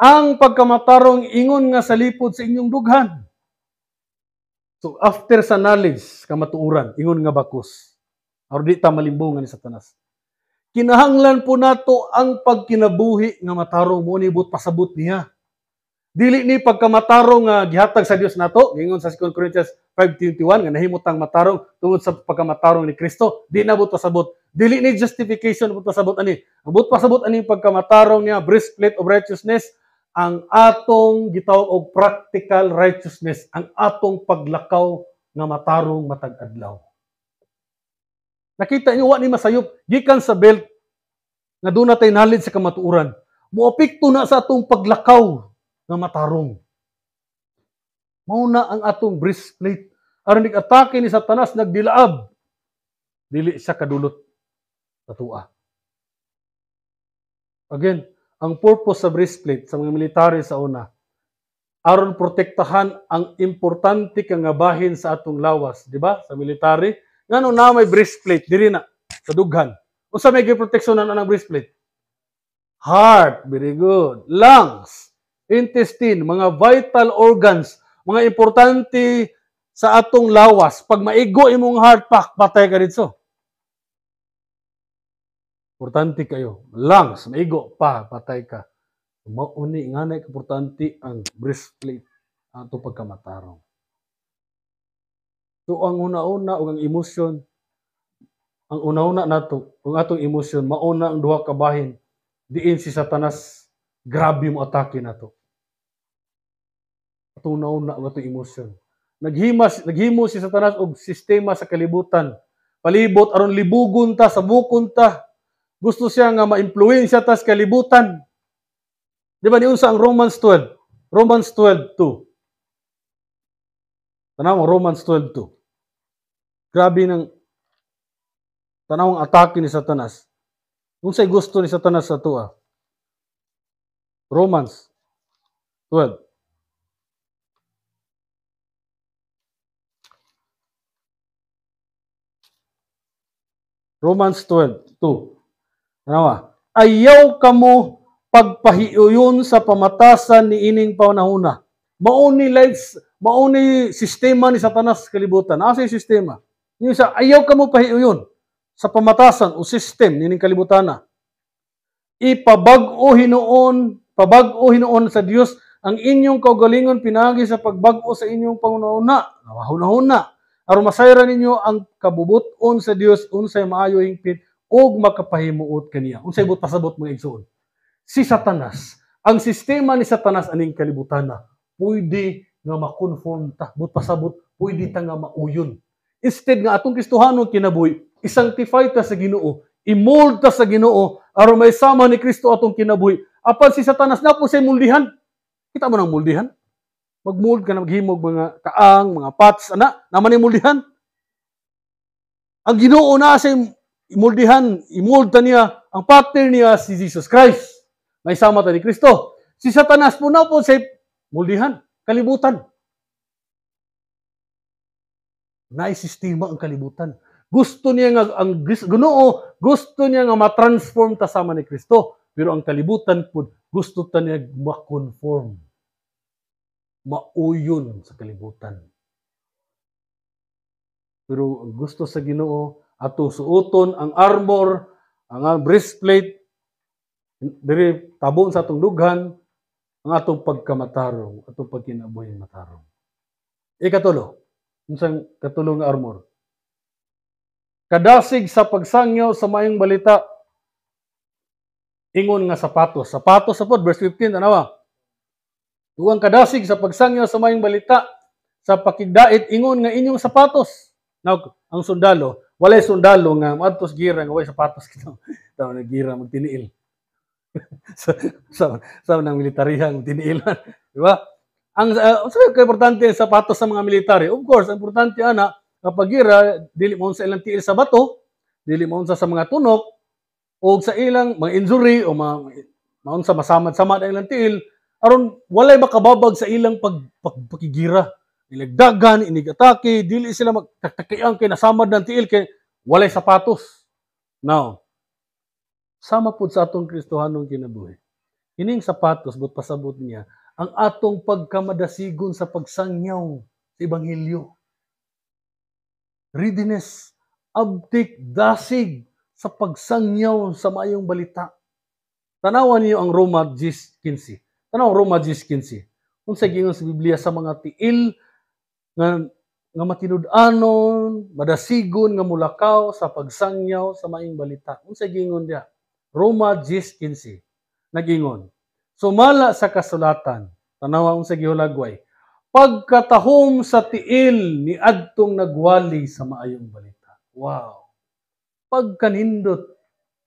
ang pagkamatarong ingon nga salipod sa inyong dughan. So after sa knowledge kamatuoran ingon nga bakos. Or di ta malimbungan ni Satanas kinahanglan po nato ang pagkinabuhi nga matarong mo ni but pasabot niya. Dili ni pagkamatarong nga gihatag sa Dios nato, gingon sa 2 Corinthians 5:21 nga nahimutang matarong tungod sa pagkamatarong ni Kristo, di na but pasabot. Dili ni justification but pasabot ani. Ang but pasabot ani pagkamatarong niya breastplate of righteousness ang atong gitawag og practical righteousness, ang atong paglakaw nga matarong matag-adlaw. Nakita niyo, wa ni masayop. Gikan sa belt, na doon natin nalid sa kamatuoran. Muapikto na sa atong paglakaw nga matarong. Mao na ang atong breastplate. Aron atake ni Satanas nagdilaab. Dili siya kadulot sa tatua. Again, ang purpose sa breastplate sa mga military sa una aron protektahan ang importante kang nga bahin sa atong lawas, di ba? Sa military, Ngano na may breastplate diri na sa dughan. Unsa may giproteksyonan ang breastplate? Heart, very good. Lungs, intestine, mga vital organs, mga importante sa atong lawas. Pag maigo imong heart pack, patay ka dito. Importante kayo. Lungs, maigo pa, patay ka. Mauni nga na importante ang breastplate ato pagkamatarong. So ang una-una ug ang emosyon ang una-una nato ang atong emosyon mauna ang duha ka bahin diin si Satanas grabe mo atake nato. Ato una-una ang atong emosyon. Naghimas naghimo si Satanas og sistema sa kalibutan. Palibot aron libugon ta sa bukon ta. Gusto siya nga ma influence ta sa kalibutan. Di ba niunsa ang Romans 12? Romans 12:2. Tanawang Romans 12.2. Grabe ng ang atake ni Satanas. Kung say gusto ni Satanas sa tuwa. Romans 12. Romans 12, 2. Ayaw kamo pagpahiuyon sa pamatasan ni ining paunahuna. ni lives mao ni sistema ni Satanas kalibutan. Asa yung sistema? Yung isa, ayaw ka mo pahiuyon sa pamatasan o system nining kalibutan na. Ipabag-o hinoon, pabag-o hinoon sa Dios ang inyong kaugalingon pinagi sa pagbag-o sa inyong pangunauna. Nawahunahuna. Aron masayra ninyo ang kabubuton sa Dios unsay maayo hingpit ug makapahimuot kaniya. Unsay but pasabot mga igsoon? Si Satanas. Ang sistema ni Satanas aning kalibutan na pwede nga makonfronta but pasabot pwede ta nga mauyon instead nga atong Kristohanon kinabuhi isanctify ta sa Ginoo imold ta sa Ginoo aron may sama ni Kristo atong kinabuhi apan si Satanas na po sa muldihan kita mo nang muldihan magmold ka na maghimog mga kaang mga pots ana naman ni muldihan ang Ginoo na sa imuldihan imold ta niya ang pattern niya si Jesus Christ may sama ta ni Kristo si Satanas po na po sa muldihan Kalibutan. Naisistima ang kalibutan. Gusto niya nga ang Ginoo, gusto niya nga ma-transform ta sama ni Kristo, pero ang kalibutan pud gusto ta niya ma-conform. Mauyon sa kalibutan. Pero gusto sa Ginoo ato suoton ang armor, ang breastplate, dire tabon sa atong dughan ang atong pagkamatarong, atong pagkinabuhi matarong. Ikatulo, unsang katulong armor. Kadasig sa pagsangyo sa mayong balita, ingon nga sapato. Sapato sa pod, verse 15, anawa. Tuwang kadasig sa pagsangyo sa mayong balita, sa pakidait, ingon nga inyong sapatos. Now, ang sundalo, walay sundalo nga, matos gira nga, walay sapatos. Tawag na gira, magtiniil. sa, sa, sa ng militarihang diniilan. Di ba? Ang uh, sabi importante ang sapatos sa mga military. Of course, importante ana kapag gira dili mo sa ilang tiil sa bato, dili mo sa mga tunok o sa ilang mga injury o mga maon sa masamad-samad ang ilang tiil aron walay makababag sa ilang pag, pag pakigira. Ilagdagan, inigatake, dili sila magtaktakayang kay nasamad ng tiil kay walay sapatos. Now, sama po sa atong Kristohanong kinabuhi. Ining sapatos, but pasabot niya, ang atong pagkamadasigon sa pagsangyaw sa Ebanghelyo. Readiness, abdik, dasig sa pagsangyaw sa mayong balita. Tanawan niyo ang Roma 10.15. Tanaw Roma 10.15. Kung sa sa Biblia sa mga tiil nga, nga matinud-anon, madasigon nga mulakaw sa pagsangyaw sa maing balita. Kung sa gingon niya, Roma 10.15, nagingon, Sumala sa kasulatan, tanawa ang sa gihulagway, pagkatahom sa tiil ni adtong nagwali sa maayong balita. Wow! Pagkanindot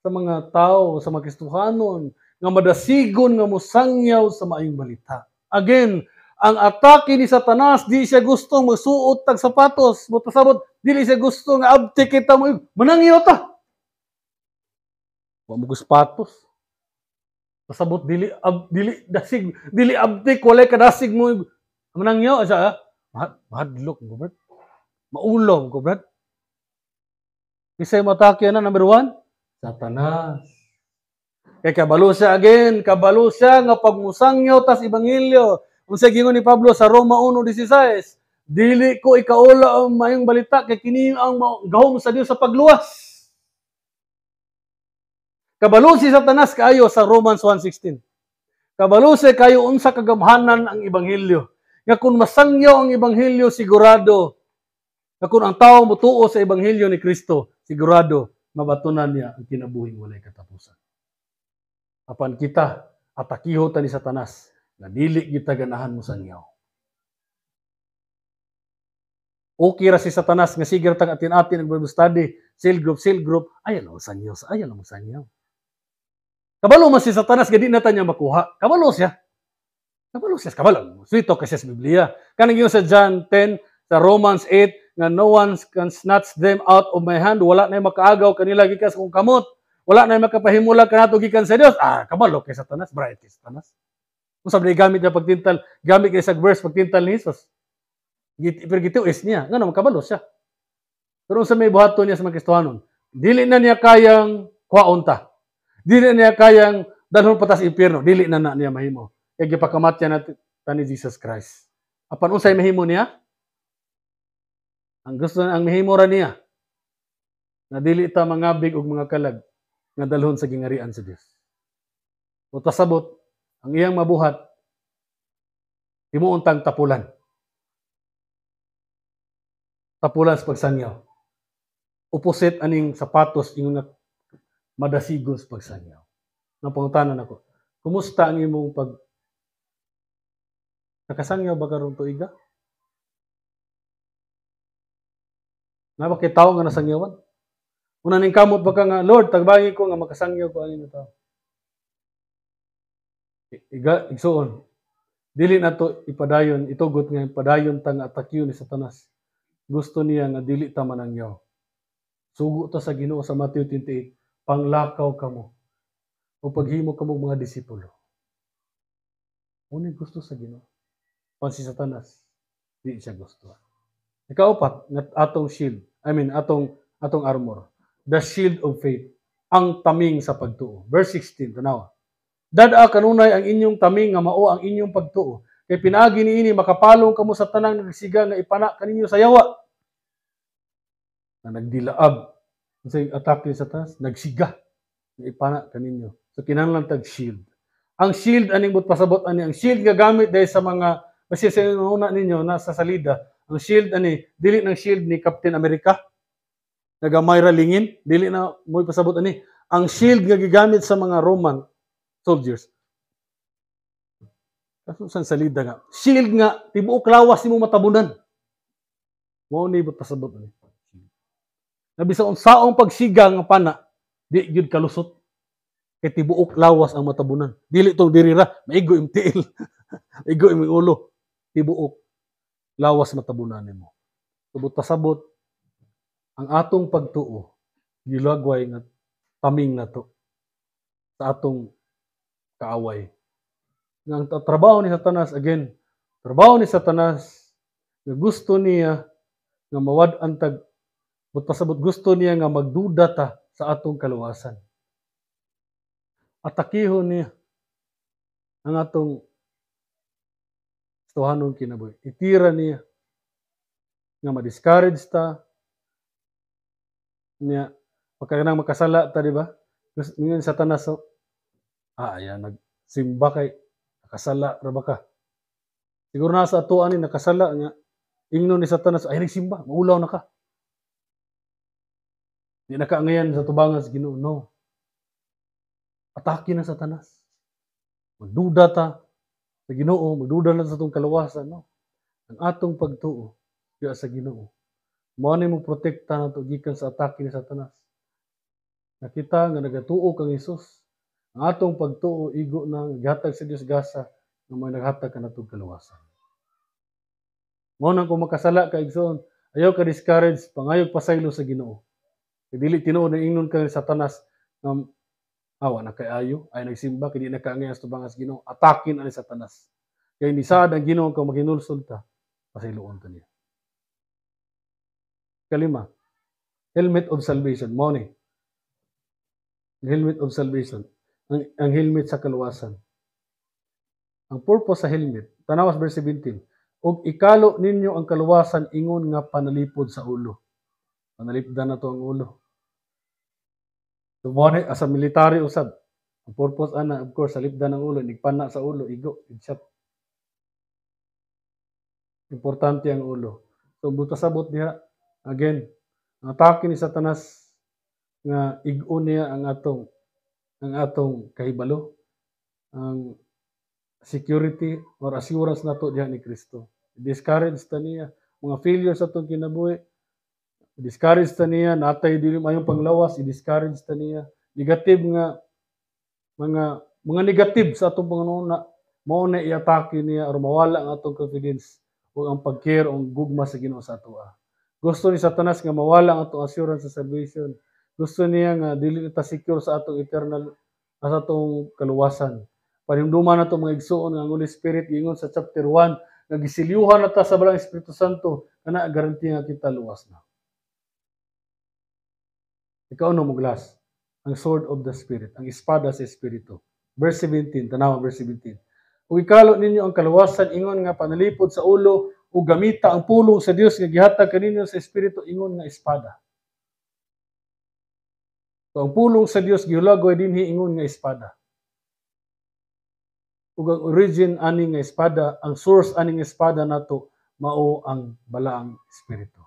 sa mga tao, sa mga Kristuhanon, nga madasigon nga musangyaw sa maayong balita. Again, ang atake ni Satanas, di siya gustong magsuot tag sapatos, mutasabot, di siya gusto nga abti kita mo, manangyaw ta. Wa mo sapatos. Pasabot dili ab dili dasig dili abtik walay kadasig mo manang yo asa mahadlok mo bert. Maulom ko bert. Isa yung atake na number one? Satanas. Kay kabalo siya again, kabalo siya nga pagmusangyo tas ebanghelyo. Unsa gingon ni Pablo sa Roma 1:16, dili ko ikaula ang mayong balita kay kini ang gahom sa Dios sa pagluwas. Kabalo si Satanas kayo sa Romans 1.16. Kabalo si kayo unsa kagamhanan ang Ebanghelyo. Nga kung masangyo ang Ebanghelyo, sigurado. Nga kung ang tao mutuo sa Ebanghelyo ni Kristo, sigurado, mabatunan niya ang kinabuhing walay katapusan. Apan kita, atakiho ta ni Satanas, na dili kita ganahan mo sangyaw. Okay ra si Satanas nga sige tag atin-atin ang Bible study, cell group, cell group, ayaw mo lang sangyaw, ayaw mo lang sangyaw. Kabalo man si Satanas, gadi na tanya makuha. Kabalo siya. Kabalo siya. Kabalo. Sweet talk kasi sa Biblia. Kanang yun sa John 10, sa Romans 8, nga no one can snatch them out of my hand. Wala na makaagaw kanila gikas kung kamot. Wala na makapahimula kanato gikan sa Dios. Ah, kabalo kay Satanas. Bright kay Satanas. Kung sabi gamit niya pagtintal, gamit kay sa verse pagtintal ni Jesus. Pero gitiwis niya. Nga naman, kabalo siya. Pero sa may buhato niya sa mga Kristohanon, dili na niya kayang kwaon Dili niya kayang dalhon patas impierno. dili na na niya mahimo. Kay e gipakamatya na tani Jesus Christ. Apan unsay mahimo niya? Ang gusto ang mahimo ra niya na dili ta mga big og mga kalag nga dalhon sa gingarian sa Dios. O tasabot ang iyang mabuhat himuuntang tapulan. Tapulan sa pagsangyaw. Opposite aning sapatos ingon nga madasigos pagsanyaw. Napangutanan ako, kumusta ang imong pag nakasangyaw ba karon tuiga? Na ba kay tao nga nasangyawan? Una ning kamot ba nga Lord, tagbangi ko nga makasangyaw ko ang imong tao. Iga igsoon. Dili na to ipadayon itugot nga padayon tang atakyo ni Satanas. Gusto niya nga dili ta manangyaw. Sugo ta sa Ginoo sa Matthew 28 panglakaw kamo o paghimo kamo mga disipulo. Unay gusto sa Ginoo. Pan si Satanas, di siya gusto. Ikaapat, nga atong shield, I mean atong atong armor, the shield of faith, ang taming sa pagtuo. Verse 16 tanaw. Dadaa kanunay ang inyong taming nga mao ang inyong pagtuo. Kay pinaagi niini makapalong kamo sa tanang nagsiga nga ipana kaninyo sa yawa na nagdilaab unsay atake sa taas nagsiga Ipana kaninyo so kinahanglan tag shield ang shield aning but pasabot ani ang shield gagamit gamit dahil sa mga kasi sa una ninyo nasa salida ang shield ani dili ng shield ni Captain America nga Lingin dili na moy pasabot ani ang shield nga gigamit sa mga Roman soldiers kaso sa salida nga shield nga tibuok lawas nimo matabunan Mo ni but pasabot ani na bisan unsaong pagsigang nga pana di gyud kalusot kay tibuok lawas ang matabunan dili tong dirira maigo imtiil maigo imong ulo tibuok lawas matabunan nimo subot sabot ang atong pagtuo gilagway nga taming to sa atong kaaway nga ang trabaho ni Satanas again trabaho ni Satanas nga gusto niya nga mawad-antag But pasabot gusto niya nga magduda ta sa atong kaluwasan. Atakihon niya ang atong tuhanong kinabuhi. Itira niya nga ma-discourage ta niya pagkakanang makasala ta, di ba? Ngayon sa tanas, so, oh, ah, ayan, nagsimba kay nakasala ra ba ka? Siguro nasa atuan ni nakasala nga ingno ni Satanas ay nagsimba, maulaw na ka. Di nakaangayan sa tubangan sa Ginoo. No. Atake na Satanas. Magduda ta sa Ginoo, magduda na sa itong kalawasan. No. Ang atong pagtuo diya sa Ginoo. Mao ni mo protekta na to gikan sa atake ni Satanas. Nakita nga nagatuo kang Hesus. Ang atong pagtuo igo na gatag sa Dios gasa nga may naghatag ka natong kalawasan. Mo nang kung makasala ka igsoon, ayaw ka discourage, pangayog pasaylo sa Ginoo. Dili tinuod na ingnon kang satanas nga awa na kay ayo ay nagsimba kini na kaangay sa tubangas Ginoo atakin ani satanas. Kay ni sad ang Ginoo kang maginulsod ta pasiluon ta niya. Kalima helmet of salvation money. Helmet of salvation ang, ang helmet sa kaluwasan. Ang purpose sa helmet tanawas verse 17 Og ikalo ninyo ang kaluwasan ingon nga panalipod sa ulo. Manalipdan na to ang ulo. So, as ah, a military usab. Ang purpose ana, of course, salipdan ng ulo, nigpana sa ulo, igo, idsap. Importante ang ulo. So, butasabot niya, Again, atake ni Satanas nga igo niya ang atong ang atong kahibalo ang security or assurance nato diha ni Kristo. Discourage ta niya mga sa atong kinabuhi i-discourage ta niya natay dili mayong panglawas i-discourage ta niya negative nga mga mga negative sa atong panganuna mao na iatake niya aron mawala ang atong confidence ug ang pag-care pagcare ang gugma sa Ginoo sa atoa ah. gusto ni Satanas nga mawala ang atong assurance sa salvation gusto niya nga dili ta secure sa atong eternal sa atong kaluwasan panimduman nato mga igsoon nga ang Holy Spirit ingon sa chapter 1 nga gisilyuhan nata sa balang Espiritu Santo na garantiya kita luwas na ikaw no muglas. Ang sword of the Spirit. Ang espada sa Espiritu. Verse 17. Tanaw, verse 17. Kung ikalo ninyo ang kaluwasan, ingon nga panalipod sa ulo, o gamita ang pulong sa Dios nga gihatag kaninyo sa Espiritu, ingon nga espada. So, ang pulong sa Dios gihulagoy dinhi ingon nga espada. Ug ang origin ani nga espada, ang source ani nga espada nato mao ang balaang espiritu.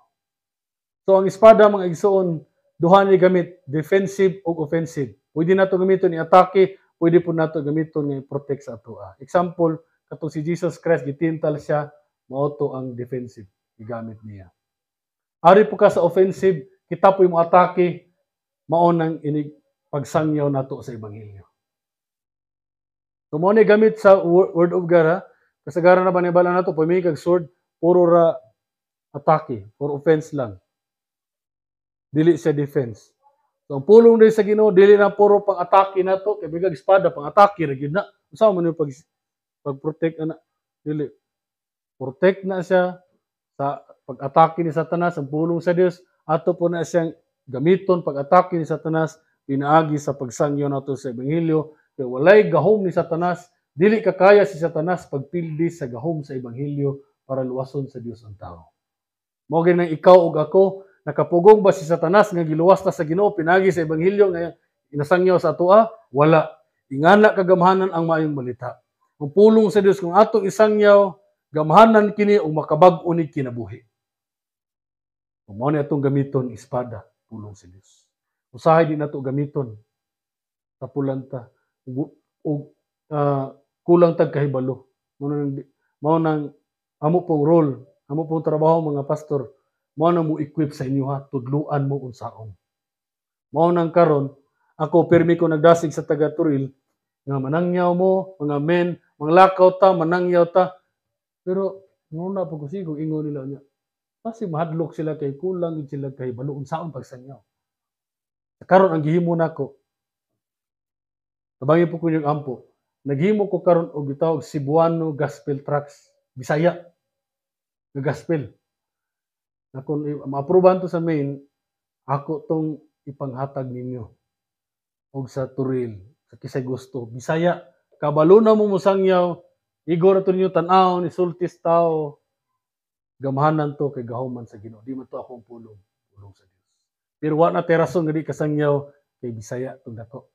So ang espada mga igsoon duha ni gamit defensive o offensive. Pwede nato gamiton ni atake pwede po nato gamiton ni protect sa atoa. Ah. Example, kato si Jesus Christ gitintal siya mauto ang defensive gigamit niya. Ari po ka sa offensive, kita po yung atake mao nang inig pagsangyaw nato sa ebanghelyo. So ni gamit sa word of God ha, kasagaran na ba ni bala nato pamikag sword puro ra atake or offense lang dili siya defense. So ang pulong diri sa Ginoo dili na puro pang atake na to, kay bigag espada pang atake ra gyud na. Usa man yung pag pag-protect ana dili protect na siya sa pag-atake ni Satanas ang pulong sa Dios ato po na siyang gamiton pag-atake ni Satanas pinaagi sa pagsangyo nato sa ebanghelyo kay walay gahom ni Satanas dili kakaya si Satanas pagpildi sa gahom sa ebanghelyo para luwason sa Dios ang tao. Mogin gyud ikaw ug ako nakapugong ba si Satanas nga giluwas ta sa Ginoo pinagi sa ebanghelyo nga inasangyo sa atoa? Wala. Ingana kagamhanan ang maayong balita. Ug pulong sa Dios kung atong isangyaw gamhanan kini ug makabag-o ni kinabuhi. mao ni atong gamiton espada, pulong sa Dios. Usahay din nato gamiton sa pulanta ug uh, kulang tag kahibalo. Mao nang mao nang amo pong role, amo pong trabaho mga pastor mao na mo equip sa inyo ha tudluan mo unsaon mao nang karon ako pirmi ko nagdasig sa taga Turil nga manangyaw mo mga men mga lakaw ta manangyaw ta pero nuna pa ko sigo ingon nila niya kasi mahadlok sila kay kulang gid sila kay baluon saon pagsangyaw karon ang gihimo nako tabangi po ko yung ampo naghimo ko karon og gitawag Cebuano Gospel Tracks Bisaya nga gospel na kung maaprobahan to sa main, ako tong ipanghatag ninyo og sa turil sa kisay gusto. Bisaya, kabalo na mo musangyaw, igor to ninyo tanaw, ni sultis tao, gamahanan to kay gahuman sa Ginoo. Di man to akong pulong, pulong sa Dios. Pero wa na terason nga di kasangyaw kay bisaya tong dako.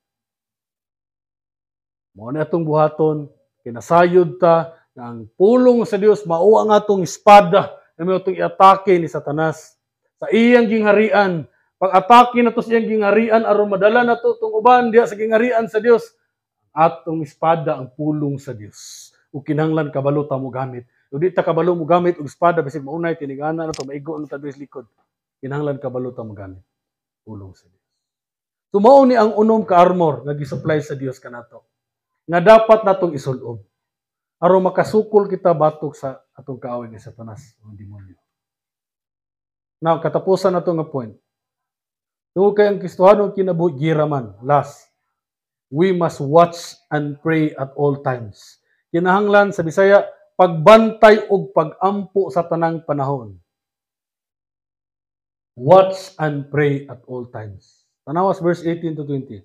Mao na atong buhaton, kinasayod ta nga pulong sa Dios mao ang atong espada na may itong iatake ni Satanas. Sa iyang gingharian, pag-atake na to sa iyang gingharian, aron madala na to itong uban diya sa gingharian sa Dios. Atong espada ang pulong sa Dios. O kinahanglan kabalo ta mo gamit. O di ta kabalo mo gamit og espada bisag maunay tinigana na to maigo na ta likod. kinahanglan kabalo ta mo gamit. Pulong sa Dios. Tumao ni ang unom ka armor nga gisupply sa Dios kanato. Nga dapat natong isulob aron makasukol kita batok sa atong kaaway ni Satanas o demonyo. Now, katapusan na nga point. Tungo kay ang Kristohanong kinabugiraman, last, we must watch and pray at all times. Kinahanglan sa Bisaya, pagbantay og pagampo sa tanang panahon. Watch and pray at all times. Tanawas verse 18 to 20.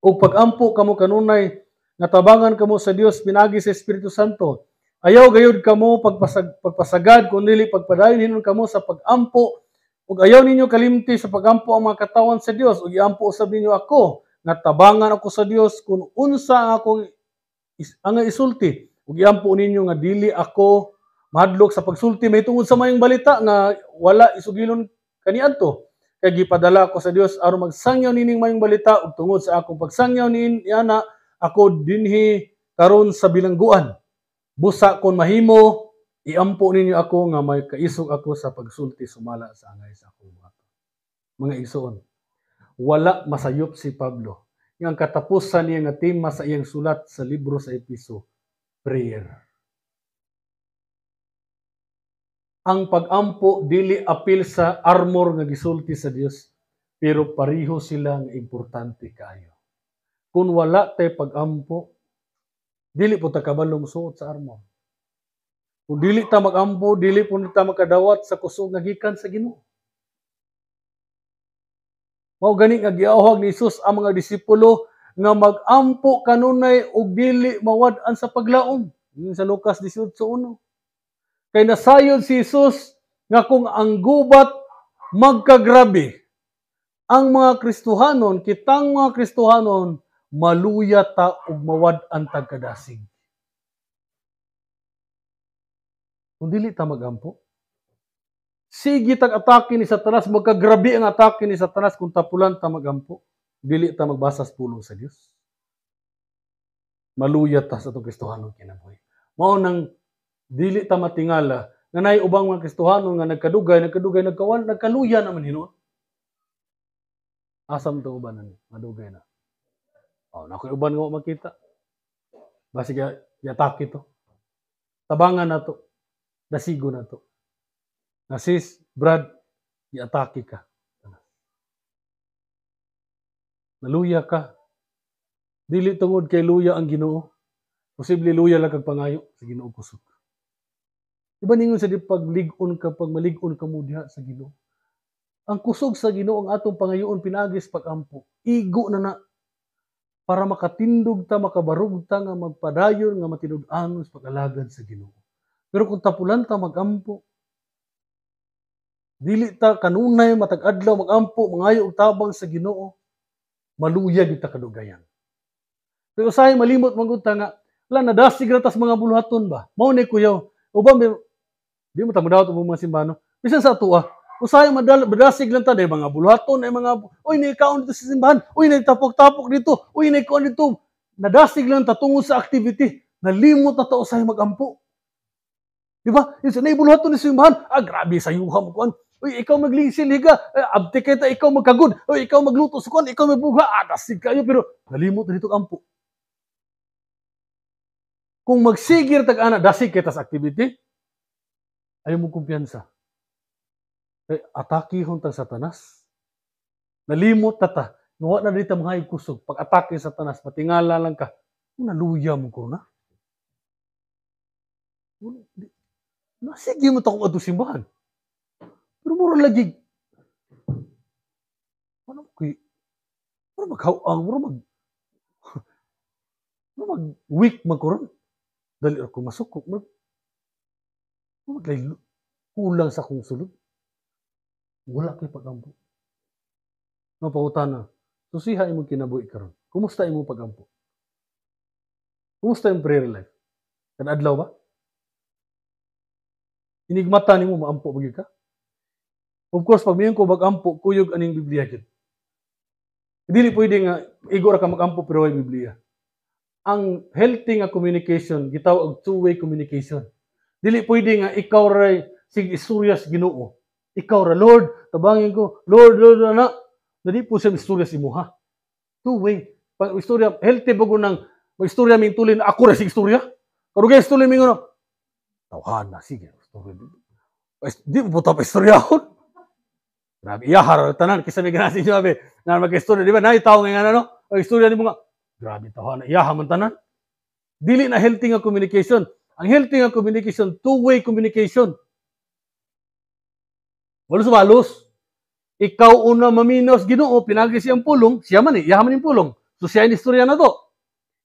O pagampo kamo kanunay natabangan kamo sa Dios pinagi sa Espiritu Santo. Ayaw gayud kamo pagpasag pagpasagad kun dili pagpadayon hinon kamo sa pagampo ug ayaw ninyo kalimti sa pagampo ang mga katawan sa Dios ug iampo usab ninyo ako natabangan ako sa Dios kun unsa ang akong ang isulti ug iampo ninyo nga dili ako mahadlok sa pagsulti may tungod sa mayong balita nga wala isugilon kaniadto kay gipadala ko sa Dios aron magsangyaw nining mayong balita ug tungod sa akong pagsangyaw ni ana ako dinhi karon sa bilangguan. Busa kon mahimo, iampo ninyo ako nga may kaisog ako sa pagsulti sumala sa angay sa akong mga. Mga igsoon, wala masayop si Pablo. Yang katapusan niya nga tema sa iyang sulat sa libro sa Episo, prayer. Ang pagampo dili apil sa armor nga gisulti sa Dios, pero pareho sila nga importante kayo kung wala tay pagampo dili po ta kabalong suot sa armor kung dili ta magampo dili po ta makadawat sa kusog nga gikan sa Ginoo mao gani nga giawhag ni Hesus ang mga disipulo nga magampo kanunay og dili mawad-an sa paglaom sa Lucas 18:1 kay nasayod si Hesus nga kung ang gubat magkagrabe ang mga Kristohanon, kitang mga Kristohanon, maluya ta ug mawad ang tagkadasig. Kung dili ta magampo, sige tag atake ni Satanas, magkagrabi ang atake ni Satanas kung tapulan ta magampo, dili ta magbasas pulo sa Dios. Maluya ta sa itong Kristohanon kinabuhi. Mao nang dili ta matingala nga nay ubang mga Kristohanon nga nagkadugay, nagkadugay, nagkawan, nagkaluya naman hinon. Asam to ubanan, madugay na. Oh, nakoy uban nga makita. Basi kaya yatake to. Tabangan na to. Dasigo na to. Nasis, Brad, yatake ka. Naluya ka. Dili tungod kay luya ang ginoo. Posible luya lang kag pangayo sa ginoo kusog. Iba ningon sa di pagligon ka, pag maligon ka mo diha sa ginoo. Ang kusog sa ginoo ang atong pangayoon pinagis pagampo. Igo na na para makatindog ta, makabarug ta nga magpadayon nga matinood-anon sa pag sa Ginoo. Pero kung tapulan ta magampo, dili ta kanunay matag-adlaw magampo mangayo og tabang sa Ginoo, maluya gid kadugayan. Pero usahay malimot magunta nga la nadasig ra tas mga buluhaton ba. Mao ni kuyaw, uban di mo ta mudawat ubang mga simbano. Bisan sa atoa, Usay madal bedrasig lang ta mga buluhaton ay mga oy ni kaon dito sa simbahan, oy ni tapok tapok dito, oy ni kaon dito. Nadasig lang ta tungo sa activity, nalimot ta tao usay magampo. Di ba? Isa ni ibuluhaton ni simbahan, ah grabe sa yuha mo kuan. Uy, ikaw maglisil higa, eh, abte kita ikaw magkagud, oy ikaw magluto sa kuan, ikaw magbuga, ah dasig kayo pero nalimot dito kampo. Kung magsigir tag-ana, dasig kita sa activity, ayaw mo kumpiyansa. Kay atake hon tang satanas. Nalimot tata. Nuwa na dito mga kusog. Pag atake satanas, matingala lang ka. Naluya mo ko na. Nasige mo tako ato simbahan. Pero mura lagi. Ano ko Mura maghawang, mura mag... Mura mag weak magkuron. Dali ako masukok. Mura mag kulang sa kong sulod wala kay pagampo. Mapautana, susiha imong kinabuhi karon. Kumusta imong pagampo? Kumusta imong prayer life? Kan adlaw ba? Inigmata nimo maampo bagi ka? Of course, pag mayong ko magampo, kuyog aning Biblia gid. Dili pwede nga igora ka magampo pero ay Biblia. Ang healthy nga communication gitawag two-way communication. Dili pwede nga ikaw ray sig isurya Ginoo ikaw ra, Lord. Tabangin ko, Lord, Lord, na. Dali po sa istorya si Muha. Two way. Pag istorya, healthy ba nang ng istorya ming tulin, ako ra si istorya? Karugay istorya ming ano? Tawhan na, sige. Di po tapos istorya ako. Grabe, iya haral tanan kisa may ganasin siya abe. Na mag-istorya, di ba? Nay tao nga ano? Ang istorya ni mga grabe tahan na iya haman tanan. Dili na healthy nga communication. Ang healthy nga communication, two-way communication. Walos walos. Ikaw una maminos ginoo, pinagi ang pulong, siya man eh, yaman yung pulong. So siya yung istorya na to.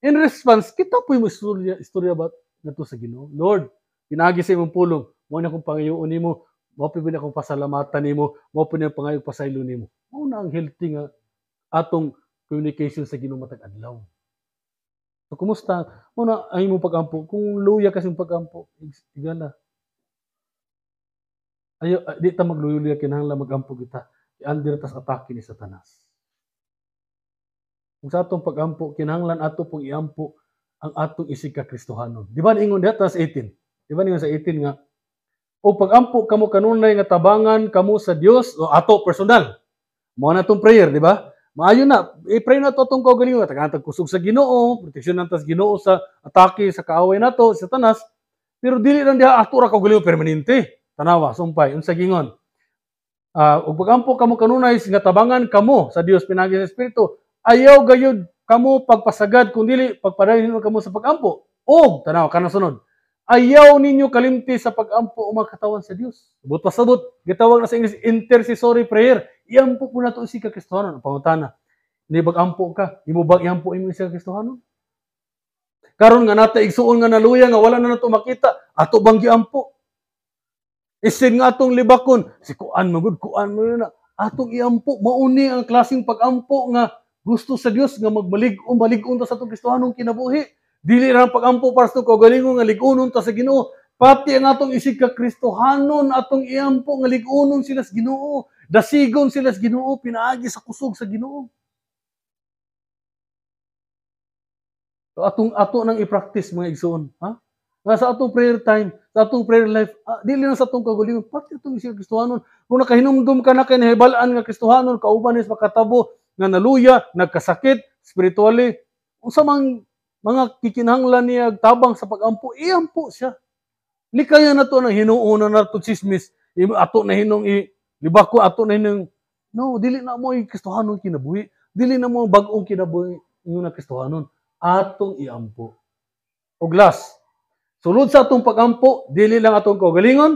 In response, kita po yung istorya, istorya ba na to sa ginoo? Lord, pinagi sa imong pulong, mo na kong pangayoon nimo, mo pa kong pasalamatan nimo, mo pa na pangayo pasaylo nimo. mo. na ang healthy nga atong communication sa Ginoo matag adlaw. So kumusta? Muna ay mo pagampo. Kung luya kasi yung pagampo, igala. Ayo, ah, di ta magluyuliya kinahanglan magampo kita. under tas atake ni Satanas. Kung sa atong pagampo, kinahanglan ato pong iampo ang atong isig ka Kristohanon. Di ba ningon data sa 18? Di ba ningon sa 18 nga, o pagampo kamo kanunay nga tabangan kamo sa Dios o ato personal. mo na tong prayer, di ba? Maayo na, i-pray na to atong kaugalingon, tagantag kusog sa Ginoo, proteksyon natas Ginoo sa atake sa kaaway nato, sa tanas. Pero dili lang diha ato ra kaugalingon permanente tanawa sumpay unsa gingon uh, ug pagampo kamo kanunay nga tabangan kamo sa Dios pinagi sa espiritu ayaw gayud kamo pagpasagad kun dili pagpadayon kamo sa pagampo og tanawa kana sunod ayaw ninyo kalimti sa pagampo o magkatawan sa Dios subot pa gitawag na sa English intercessory prayer iampo po nato si ka Kristohanon pangutana ni pagampo ka imo bag iampo imo si ka Kristohanon karon nga nata igsuon nga naluya nga wala na nato makita ato bang giampo Isin nga atong libakon, si kuan magud kuan mo na atong iampo mauni ang klasing pagampo nga gusto sa Dios nga magmalig-on malig-on sa atong Kristohanong kinabuhi. Dili ra pagampo para sa kagalingon nga lig ta sa Ginoo. Pati ang atong isig ka Kristohanon atong iampo nga lig-onon sila sa Ginoo. Dasigon sila sa Ginoo pinaagi sa kusog sa Ginoo. So, atong ato nang i-practice mga igsoon, ha? nga sa atong prayer time, sa atong prayer life, ah, dili na sa atong kagulingon, pati atong isang Kristohanon. Kung nakahinumdum ka na kay nahibalaan nga Kristohanon, kauban niya sa makatabo, nga naluya, nagkasakit, spiritually, unsa mang mga kikinahanglan niya tabang sa pagampo, iampo siya. Likaya na to na hinuuna na to chismis, ato na hinong i, libako ato na hinong, no, dili na mo i Kristohanon kinabuhi, dili na mo bagong kinabuhi, yun na Kristohanon, atong iampo. O glass, Sulod sa atong pagampo, dili lang atong kaugalingon,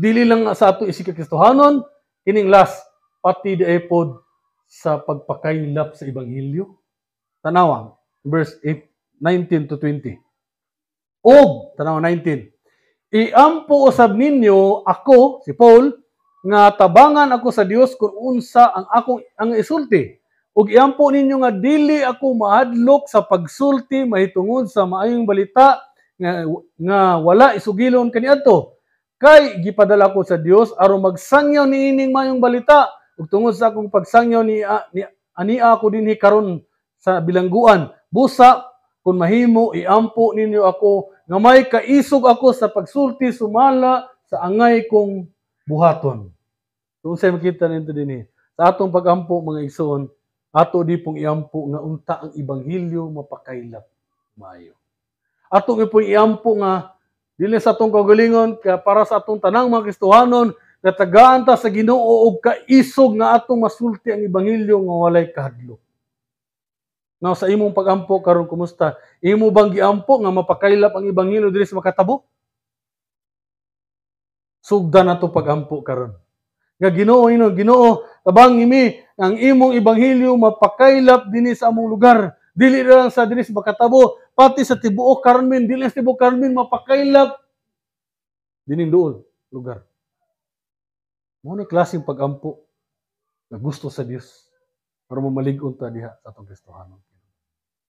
dili lang sa ato isikakristohanon, kining last, pati di epod sa pagpakailap sa Ebanghelyo. Tanawa, verse 8, 19 to 20. Og, tanawa 19, Iampo usab ninyo ako, si Paul, nga tabangan ako sa Dios kung unsa ang akong ang isulti. Og iampo ninyo nga dili ako maadlok sa pagsulti mahitungod sa maayong balita nga, nga wala isugilon kaniadto kay gipadala ko sa Dios aron magsangyaw niining mayong balita ug tungod sa akong pagsangyaw ni, ni ania ako dinhi karon sa bilangguan busa kung mahimo iampo ninyo ako nga may kaisog ako sa pagsulti sumala sa angay kong buhaton so unsay makita ninto dinhi sa atong pagampo mga igsoon ato di pong iampo nga unta ang ebanghelyo mapakailap maayo ato nga po iampo nga dili sa atong kagalingon para sa atong tanang mga Kristohanon nga tagaan ta sa Ginoo og kaisog nga atong masulti ang ebanghelyo nga walay kahadlo. Now sa imong pagampo karon kumusta? Imo bang giampo nga mapakailap ang ebanghelyo diri sa makatabo? Sugdan nato pagampo karon. Nga Ginoo ino, Ginoo tabang imi ang imong ebanghelyo mapakailap dinhi sa among lugar dili na lang sa dinis makatabo pati sa tibuok Carmen dili sa tibuok Carmen mapakailap dining doon lugar mo ni klaseng pagampo na gusto sa Dios para mo on ta diha sa atong Kristohanon